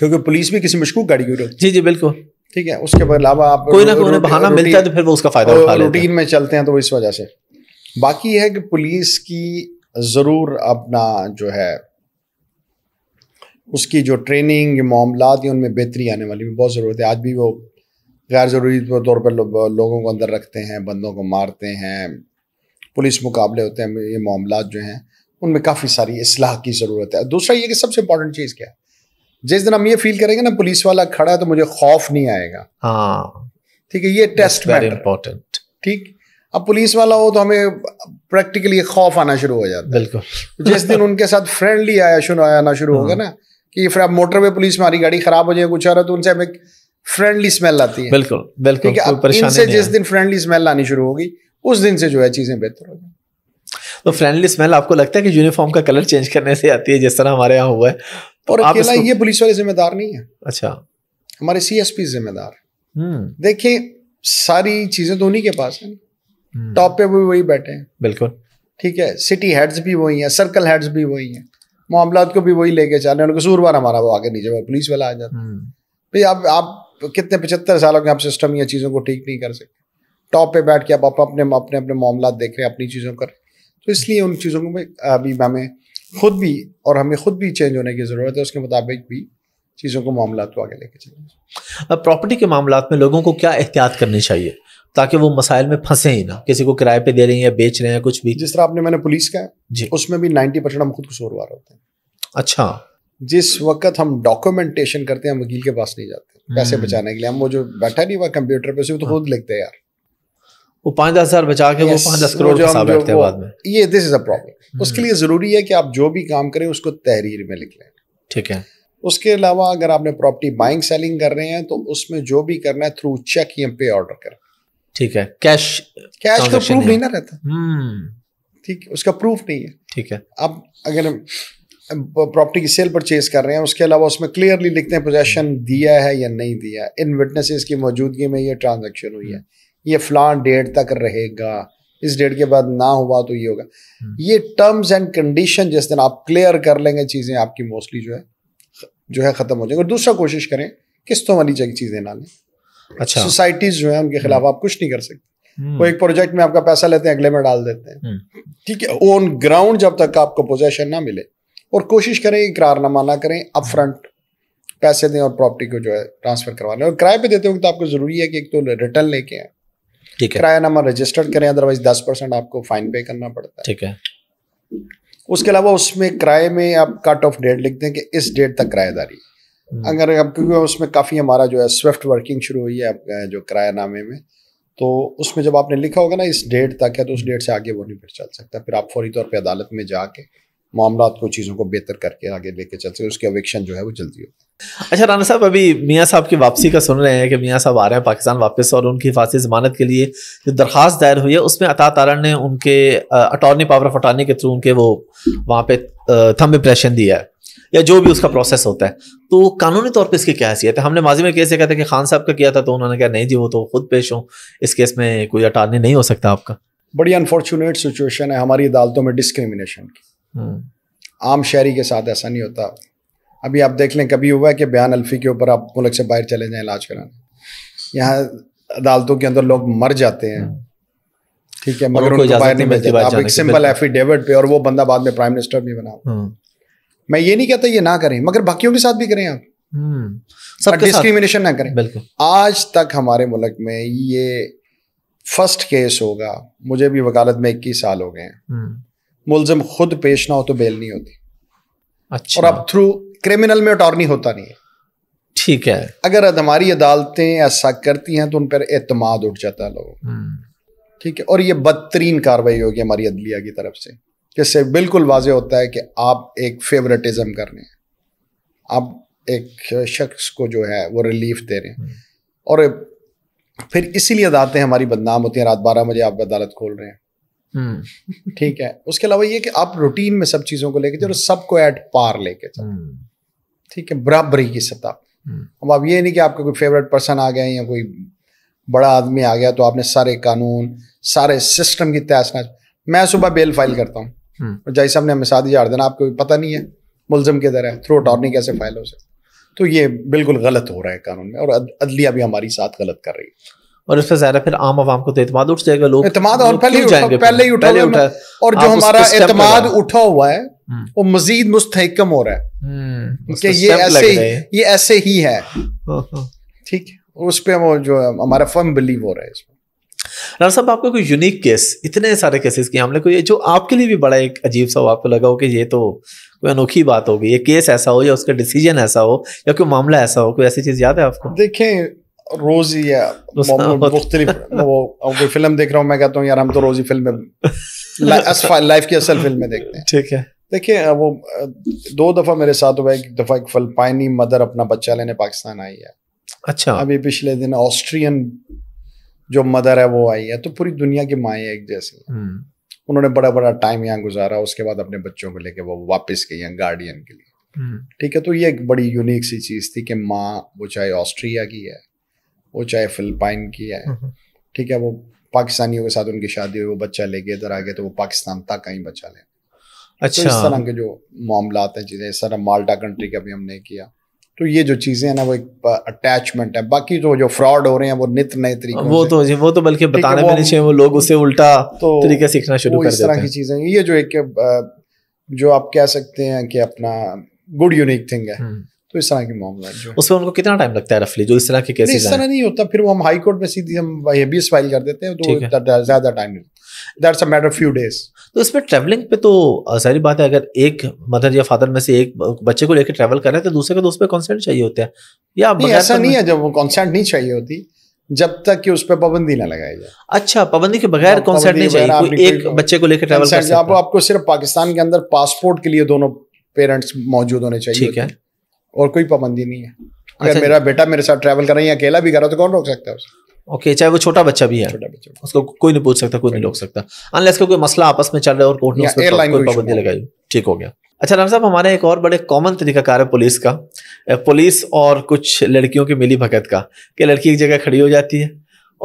क्योंकि पुलिस भी किसी मशकूक गाड़ी की जी जी बिल्कुल ठीक है उसके अलावा आप कोई ना कोई बहाना मिलता है तो फिर वो उसका फायदा उठा रूटीन में चलते हैं तो इस वजह से बाकी है कि पुलिस की ज़रूर अपना जो है उसकी जो ट्रेनिंग मामला थी उनमें बेहतरी आने वाली भी बहुत ज़रूरत है आज भी वो गैर ज़रूरी तौर पर लो, लोगों को अंदर रखते हैं बंदों को मारते हैं पुलिस मुकाबले होते हैं ये मामला जो हैं उनमें काफ़ी सारी असलाह की ज़रूरत है दूसरा ये कि सबसे इम्पोर्टेंट चीज़ क्या है जिस दिन हम ये फील करेंगे ना पुलिस वाला खड़ा है तो मुझे खौफ नहीं आएगा हाँ ठीक है ये टेस्ट वेरी इंपॉर्टेंट ठीक अब पुलिस वाला हो तो हमें प्रैक्टिकली खौफ आना शुरू हो जाता है बिल्कुल जिस दिन उनके साथ फ्रेंडली आया शुरू आना शुरू होगा हाँ। ना कि फिर अब मोटरवे पुलिस में हमारी गाड़ी खराब हो जाए कुछ आ रहा तो उनसे हमें फ्रेंडली स्मेल आती है बिल्कुल बिल्कुल इनसे जिस दिन फ्रेंडली स्मेल आनी शुरू होगी उस दिन से जो है चीजें बेहतर हो जाए तो फ्रेंडली स्मेल आपको लगता है कि यूनिफॉर्म का कलर चेंज करने से आती है जिस तरह हमारे यहाँ हुआ है और अकेला ये पुलिस वाले जिम्मेदार नहीं है अच्छा हमारे सी जिम्मेदार हम्म। देखिए सारी चीजें तो उन्हीं के पास है टॉप हम्म। पे भी वही बैठे हैं बिल्कुल ठीक है सिटी हेड्स भी वही हैं सर्कल हेड्स भी वही हैं मामला को भी वही लेके चल रहे हैं कसूरवार हमारा वो आगे नीचे वो पुलिस वाला आ जाता है हम्म। भाई आप आप कितने पचहत्तर सालों के आप सिस्टम या चीज़ों को ठीक नहीं कर सकते टॉप पे बैठ के आप अपने अपने अपने मामला देख रहे हैं अपनी चीज़ों कर रहे तो इसलिए उन चीज़ों में अभी हमें खुद भी और हमें खुद भी चेंज होने की ज़रूरत है उसके मुताबिक भी चीज़ों को मामला को तो आगे लेके चलेंगे अब प्रॉपर्टी के मामला में लोगों को क्या एहतियात करनी चाहिए ताकि वो मसाइल में फंसे ही ना किसी को किराए पे दे रहे हैं या बेच रहे हैं कुछ भी जिस तरह आपने मैंने पुलिस का जी उसमें भी नाइन्टी परसेंट हम खुद कसूरवार होते हैं अच्छा जिस वक्त हम डॉक्यूमेंटेशन करते हैं हम वकील के पास नहीं जाते पैसे हम्म। बचाने के लिए हम वो जो बैठा नहीं हुआ कंप्यूटर पे उसे तो हाँ। खुद लिखते हैं यार वो पाँच दस हज़ार बचा के वो पाँच दस करोड़ के बैठते हैं बाद में ये दिस इज़ अ प्रॉब्लम उसके लिए ज़रूरी है कि आप जो भी काम करें उसको तहरीर में लिख लें ठीक है उसके अलावा अगर आपने प्रॉपर्टी बाइंग सेलिंग कर रहे हैं तो उसमें जो भी करना है थ्रू चेक या पे ऑर्डर करें ठीक है कैश कैश का प्रूफ नहीं ना रहता हम्म। ठीक है उसका प्रूफ नहीं है ठीक है अब अगर प्रॉपर्टी की सेल परचेज कर रहे हैं उसके अलावा उसमें क्लियरली लिखते हैं पोजेशन दिया है या नहीं दिया इन विटनेसेस की मौजूदगी में ये ट्रांजेक्शन हुई है ये फलां डेट तक रहेगा इस डेट के बाद ना हुआ तो ये होगा हम्म। ये टर्म्स एंड कंडीशन जिस दिन आप क्लियर कर लेंगे चीज़ें आपकी मोस्टली जो है जो है ख़त्म हो जाएंगे और दूसरा कोशिश करें किस्तों वाली जगह चीज़ें ना लें अच्छा सोसाइटीज़ जो है उनके हम्म। खिलाफ आप कुछ नहीं कर सकते वो हम्म। एक प्रोजेक्ट में आपका पैसा लेते हैं अगले में डाल देते हैं ठीक है ऑन ग्राउंड जब तक आपको पोजेशन ना मिले और कोशिश करें करारनामा ना करें अप फ्रंट पैसे दें और प्रॉपर्टी को जो है ट्रांसफर करवा लें और किराए पे देते तो आपको ज़रूरी है कि एक तो रिटर्न लेके आए ठीक है किराया नंबर रजिस्टर्ड करें अदरवाइज दस परसेंट आपको फाइन पे करना पड़ता है ठीक है उसके अलावा उसमें किराए में आप कट ऑफ डेट लिखते हैं कि इस डेट तक किराएदारी हम्म। अगर अब क्योंकि उसमें काफ़ी हमारा जो है स्विफ्ट वर्किंग शुरू हुई है जो किराया नामे में तो उसमें जब आपने लिखा होगा ना इस डेट तक है तो उस डेट से आगे वो नहीं फिर चल सकता फिर आप फौरी तौर पर अदालत में जाके मामला को चीज़ों को बेहतर करके आगे लेके चल सकते उसकी अवेक्षण जो है वो जल्दी होती है अच्छा राना साहब अभी मियाँ साहब की वापसी का सुन रहे हैं कि मियाँ साहब आ रहे हैं पाकिस्तान वापस और उनकी हिफाजती जमानत के लिए जो दरख्वास्त दायर हुई है उसमें अता तारण ने उनके अटॉर्नी पावर ऑफ अटॉर्नी के थ्रू उनके वो वहाँ पे थम इम्प्रेशन दिया है या जो भी उसका प्रोसेस होता है तो कानूनी तौर पर इसकी क्या हैसियत है हमने माजी में केस देखा था कि खान साहब का किया था तो उन्होंने कहा नहीं जी वो तो खुद पेश हूँ इस केस में कोई अटारनी नहीं हो सकता आपका बड़ी अनफॉर्चुनेट सिचुएशन है हमारी अदालतों में डिस्क्रिमिनेशन की हम्म। आम शहरी के साथ ऐसा नहीं होता अभी आप देख लें कभी हुआ है कि बयान अल्फी के ऊपर आप मुल्क से बाहर चले जाएं इलाज कराने यहाँ अदालतों के अंदर लोग मर जाते हैं हम्म। ठीक है मगर उनको बाहर नहीं मिलते आप एक सिंपल एफिडेविट पे और वो बंदा बाद में प्राइम मिनिस्टर भी बना हम्म। मैं ये नहीं कहता ये ना करें मगर बाकियों के साथ भी करें आप हम्म। सब डिस्क्रिमिनेशन ना करें आज तक हमारे मुल्क में ये फर्स्ट केस होगा मुझे भी वकालत में इक्कीस साल हो गए हैं मुलजम खुद पेश ना हो तो बेल नहीं होती अच्छा और अब थ्रू क्रिमिनल में अटॉर्नी होता नहीं है ठीक है अगर हमारी अदालतें ऐसा करती हैं तो उन पर एतमाद उठ जाता है लोगों हम्म। ठीक है और ये बदतरीन कार्रवाई होगी हमारी अदलिया की तरफ से जिससे बिल्कुल वाजह होता है कि आप एक फेवरेटिज्म कर रहे हैं आप एक शख्स को जो है वो रिलीफ दे रहे हैं हम्म। और फिर इसीलिए अदालतें हमारी बदनाम होती हैं रात बारह बजे आप अदालत खोल रहे हैं हम्म। ठीक है उसके अलावा ये कि आप रूटीन में सब चीज़ों को लेके चलो सबको एट पार लेके चलो ठीक है बराबरी की सतह हम्म। अब आप ये नहीं कि आपका कोई फेवरेट पर्सन आ गया या कोई बड़ा आदमी आ गया तो आपने सारे कानून सारे सिस्टम की तहस मैं सुबह बेल फाइल करता हूँ हम्म। और साहब ने हमें शादी हजार देना आपको पता नहीं है मुलजम किधर है थ्रू अटॉर्नी कैसे फाइल हो तो ये बिल्कुल गलत हो रहा है कानून में और अदलिया भी हमारी साथ गलत कर रही है और इस पर फिर आम आवाम को तो एतमाद उठ जाएगा लोग और पहले ही पहले ही उठा और जो हमारा एतमाद उठा हुआ है हम्म। वो मजीद मुस्तकम हो रहा है ठीक हम्म, ये ऐसे ही ये ऐसे ही है हाँ, हाँ। ठीक उस पर जो हमारा फर्म बिलीव हो रहा है इसमें राम साहब आपका कोई यूनिक केस इतने सारे केसेस किए हमने कोई जो आपके लिए भी बड़ा एक अजीब सा हो आपको लगा हो कि ये तो कोई अनोखी बात होगी ये केस ऐसा हो या उसका डिसीजन ऐसा हो या कोई मामला ऐसा हो कोई ऐसी चीज याद है आपको देखें रोज ही हाँ, वो कोई फिल्म देख रहा हूँ मैं कहता हूँ यार हम तो रोज ही फिल्म लाइफ की असल फिल्म देखते हैं ठीक है देखिए वो दो दफ़ा मेरे साथ हुआ एक दफ़ा एक फलपाइनी मदर अपना बच्चा लेने पाकिस्तान आई है अच्छा अभी पिछले दिन ऑस्ट्रियन जो मदर है वो आई है तो पूरी दुनिया की माए एक जैसी हम्म। उन्होंने बड़ा बड़ा टाइम यहाँ गुजारा उसके बाद अपने बच्चों को लेके वो वापस गई हैं गार्डियन के लिए हम्म। ठीक है तो ये एक बड़ी यूनिक सी चीज़ थी कि माँ वो चाहे ऑस्ट्रिया की है वो चाहे फिलिपाइन की है हम्म, ठीक है वो पाकिस्तानियों के साथ उनकी शादी हुई वो बच्चा लेके इधर आ गए तो वो पाकिस्तान तक कहीं बच्चा लें अच्छा तो इस अच्छा। तरह के जो मामला हैं चीज़ें इस तरह माल्टा कंट्री का भी हमने किया तो ये जो चीज़ें हैं ना वो एक अटैचमेंट है बाकी जो तो जो फ्रॉड हो रहे हैं वो नित नए तरीके वो तो वो तो बल्कि बताने में नहीं चाहिए वो लोग उसे उल्टा तो तरीके सीखना शुरू कर देते हैं इस तरह की चीज़ें ये जो एक जो आप कह सकते हैं कि अपना गुड यूनिक थिंग है हम्म। तो इस तरह के मामला उसमें उनको कितना टाइम लगता है रफली जो इस तरह के केसेस इस तरह नहीं होता फिर वो हम हाई कोर्ट में सीधी हम हेबियस फाइल कर देते हैं तो ज़्यादा टाइम नहीं that's a matter few days तो इसमें ट्रैवलिंग पे तो सारी बात है अगर एक मदर या फादर में से एक बच्चे को लेकर ट्रैवल कर रहे हैं तो दूसरे को तो उस पर कॉन्सेंट चाहिए होता है या नहीं ऐसा तो नहीं है जब वो कॉन्सेंट नहीं चाहिए होती जब तक कि उस पर पाबंदी ना लगाई जाए अच्छा पाबंदी के बगैर कॉन्सेंट हाँ, नहीं चाहिए कोई एक बच्चे को लेकर ट्रैवल कर आप, आपको सिर्फ पाकिस्तान के अंदर पासपोर्ट के लिए दोनों पेरेंट्स मौजूद होने चाहिए ठीक है और कोई पाबंदी नहीं है अगर अच्छा मेरा बेटा मेरे साथ ट्रैवल कर रहा है अकेला भी कर रहा है तो कौन रोक सकता है ओके okay, चाहे वो छोटा बच्चा भी है छोटा बच्चा उसको कोई नहीं पूछ सकता कोई नहीं रोक सकता अनलेस का कोई मसला आपस में चल रहा है और कोर्ट ने कोई पाबंदी लगाई ठीक हो गया अच्छा राम साहब हमारे एक और बड़े कॉमन तरीकाकार है पुलिस का पुलिस और कुछ लड़कियों की मिली भगत का कि लड़की एक जगह खड़ी हो जाती है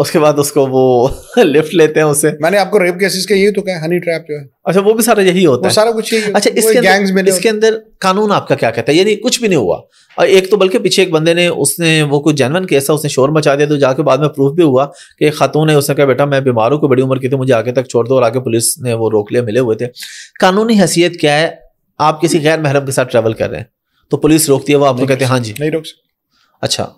उसके बाद उसको वो लिफ्ट लेते हैं उसे मैंने आपको रेप केसेस के यही तो कहा हनी ट्रैप जो है अच्छा वो भी सारा यही होता है सारा कुछ अच्छा इसके गैंग्स में इसके अंदर कानून आपका क्या कहता है यानी कुछ भी नहीं हुआ और एक तो बल्कि पीछे एक बंदे ने उसने वो कुछ जैनवन केस था उसने शोर मचा दिया तो जाके बाद में प्रूफ भी हुआ कि एक खातून है उसने कहा बेटा मैं बीमार हूँ कोई बड़ी उम्र की थी मुझे आगे तक छोड़ दो और आगे पुलिस ने वो रोक लिया मिले हुए थे कानूनी हैसियत क्या है आप किसी गैर महरम के साथ ट्रैवल कर रहे हैं तो पुलिस रोकती है वो आपको कहते हैं हाँ जी नहीं रोक अच्छा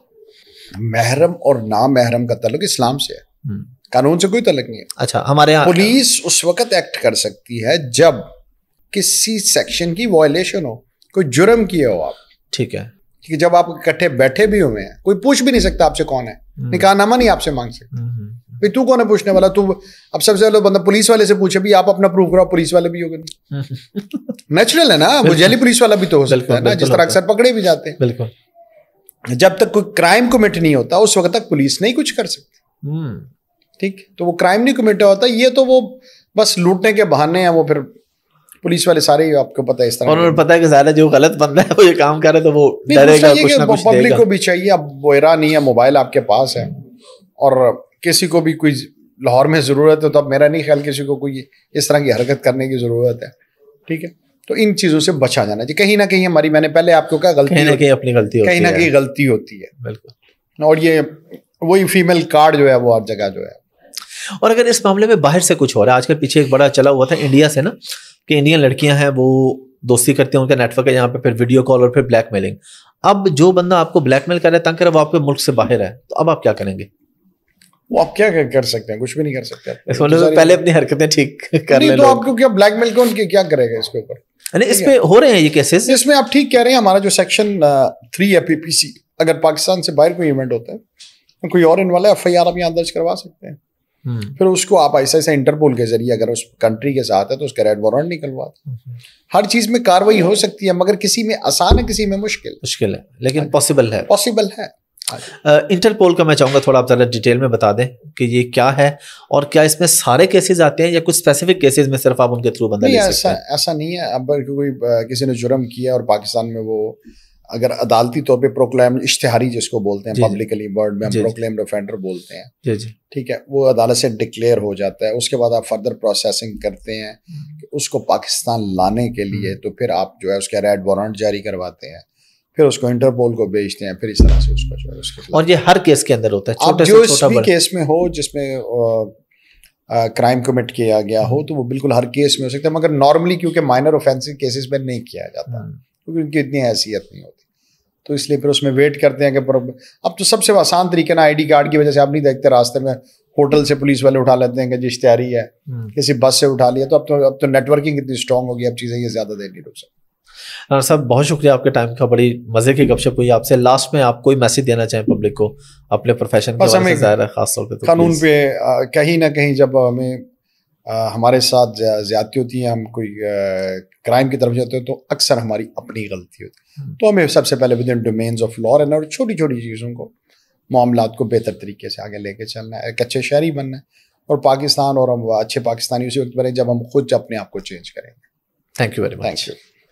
महरम और ना महरम का तल्लुक इस्लाम से है हम्म। कानून से कोई तलक नहीं है अच्छा हमारे यहाँ पुलिस उस वक्त एक्ट कर सकती है जब किसी सेक्शन की वायलेशन हो कोई जुर्म किए हो आप ठीक है कि जब आप इकट्ठे बैठे भी हुए हैं कोई पूछ भी नहीं सकता आपसे कौन है हम्म। निकाहनामा नहीं आपसे मांग सकता हम्म, भाई तू कौन है पूछने वाला तू अब सबसे पहले बंदा पुलिस वाले से पूछे भी आप अपना प्रूफ करो पुलिस वाले भी हो गए नेचुरल है ना वो जैली पुलिस वाला भी तो हो सकता है ना जिस तरह अक्सर पकड़े भी जाते हैं बिल्कुल जब तक कोई क्राइम कमिट नहीं होता उस वक्त तक पुलिस नहीं कुछ कर सकती हम्म। ठीक तो वो क्राइम नहीं कमिट होता ये तो वो बस लूटने के बहाने हैं वो फिर पुलिस वाले सारे आपको पता है इस तरह और पता है कि सारा जो गलत बंदा है वो ये काम कर रहे तो वो डरेगा कुछ ना कुछ पब्लिक को भी चाहिए अब बोरा नहीं है मोबाइल आपके पास है और किसी को भी कोई लाहौर में ज़रूरत है तो अब मेरा नहीं ख्याल किसी को कोई इस तरह की हरकत करने की ज़रूरत है ठीक है तो इन चीज़ों से बचा जाना चाहिए कहीं ना कहीं हमारी मैंने पहले आपको कहा गलती कहीं ना कहीं अपनी गलती कहीं ना कहीं गलती होती है बिल्कुल और ये वही फीमेल कार्ड जो है वो हर जगह जो है और अगर इस मामले में बाहर से कुछ हो रहा है आजकल पीछे एक बड़ा चला हुआ था इंडिया से ना कि इंडियन लड़कियां हैं वो दोस्ती करती हैं उनका नेटवर्क है यहाँ पे फिर वीडियो कॉल और फिर ब्लैकमेलिंग अब जो बंदा आपको ब्लैकमेल कर रहा है तंग कर रहा है वो आपके मुल्क से बाहर है तो अब आप क्या करेंगे वो आप क्या कर सकते हैं कुछ भी नहीं कर सकते तो पहले अपनी हरकतें ठीक कर ले तो आपको क्या ब्लैकमेल कौन क्या करेगा इसके ऊपर अरे इस पे हो रहे हैं ये केसेस इसमें आप ठीक कह रहे हैं हमारा जो सेक्शन थ्री है पीपीसी अगर पाकिस्तान से बाहर कोई इवेंट होता है तो कोई और इन वाला एफ आई आर आप यहाँ दर्ज करवा सकते हैं हम्म। फिर उसको आप ऐसा ऐसा इंटरपोल के जरिए अगर उस कंट्री के साथ है तो उसका रेड वारंट निकलवाते हर चीज में कार्रवाई हो सकती है मगर किसी में आसान है किसी में मुश्किल मुश्किल है लेकिन पॉसिबल है पॉसिबल है इंटरपोल का मैं चाहूँगा थोड़ा आप ज़रा डिटेल में बता दें कि ये क्या है और क्या इसमें सारे केसेस आते हैं या कुछ स्पेसिफिक केसेस में सिर्फ आप उनके थ्रू बंदा ले सकते ऐसा, हैं ऐसा नहीं है अब कोई किसी ने जुर्म किया और पाकिस्तान में वो अगर अदालती तौर पे प्रोक्लेम इश्तहारी जिसको बोलते हैं पब्लिकली वर्ड में प्रोक्लेम डिफेंडर ऑफेंडर बोलते हैं ठीक है वो अदालत से डिक्लेयर हो जाता है उसके बाद आप फर्दर प्रोसेसिंग करते हैं कि उसको पाकिस्तान लाने के लिए हम्म। तो फिर आप जो है उसके रेड वारंट जारी करवाते हैं फिर उसको इंटरपोल को बेचते हैं फिर इस तरह से उसको जो है उसके और ये हर केस के अंदर होता है अब जो इस भी केस में हो जिसमें क्राइम कमिट किया गया हो तो वो बिल्कुल हर केस में हो सकता है मगर नॉर्मली क्योंकि माइनर ऑफेंसिव केसेस में नहीं किया जाता हम्म। क्योंकि उनकी इतनी हैसियत नहीं होती तो इसलिए फिर उसमें वेट करते हैं कि अब तो सबसे आसान तरीके ना आईडी कार्ड की वजह से आप नहीं देखते रास्ते में होटल से पुलिस वाले उठा लेते हैं कि जिस तैयारी है हम्म। किसी बस से उठा लिया तो अब तो अब तो नेटवर्किंग इतनी स्ट्रांग होगी अब चीज़ें ये ज़्यादा देर नहीं रुक सकती राणा हाँ, साहब बहुत शुक्रिया आपके टाइम का बड़ी मजे की गपशप हुई आपसे लास्ट में आप कोई मैसेज देना चाहें पब्लिक को अपने प्रोफेशन के बारे में खास तौर पे तो कानून पे कहीं ना कहीं जब हमें हमारे साथ ज्यादती होती है हम कोई क्राइम की तरफ जाते हैं तो अक्सर हमारी अपनी गलती होती है हम्म। तो हमें सबसे पहले within domains of law रहना और छोटी छोटी चीज़ों को मामला को बेहतर तरीके से आगे लेके चलना है एक अच्छे शहरी बनना है और पाकिस्तान और हम अच्छे पाकिस्तानी उसी वक्त बने जब हम खुद अपने आप को चेंज करेंगे thank you very much thank you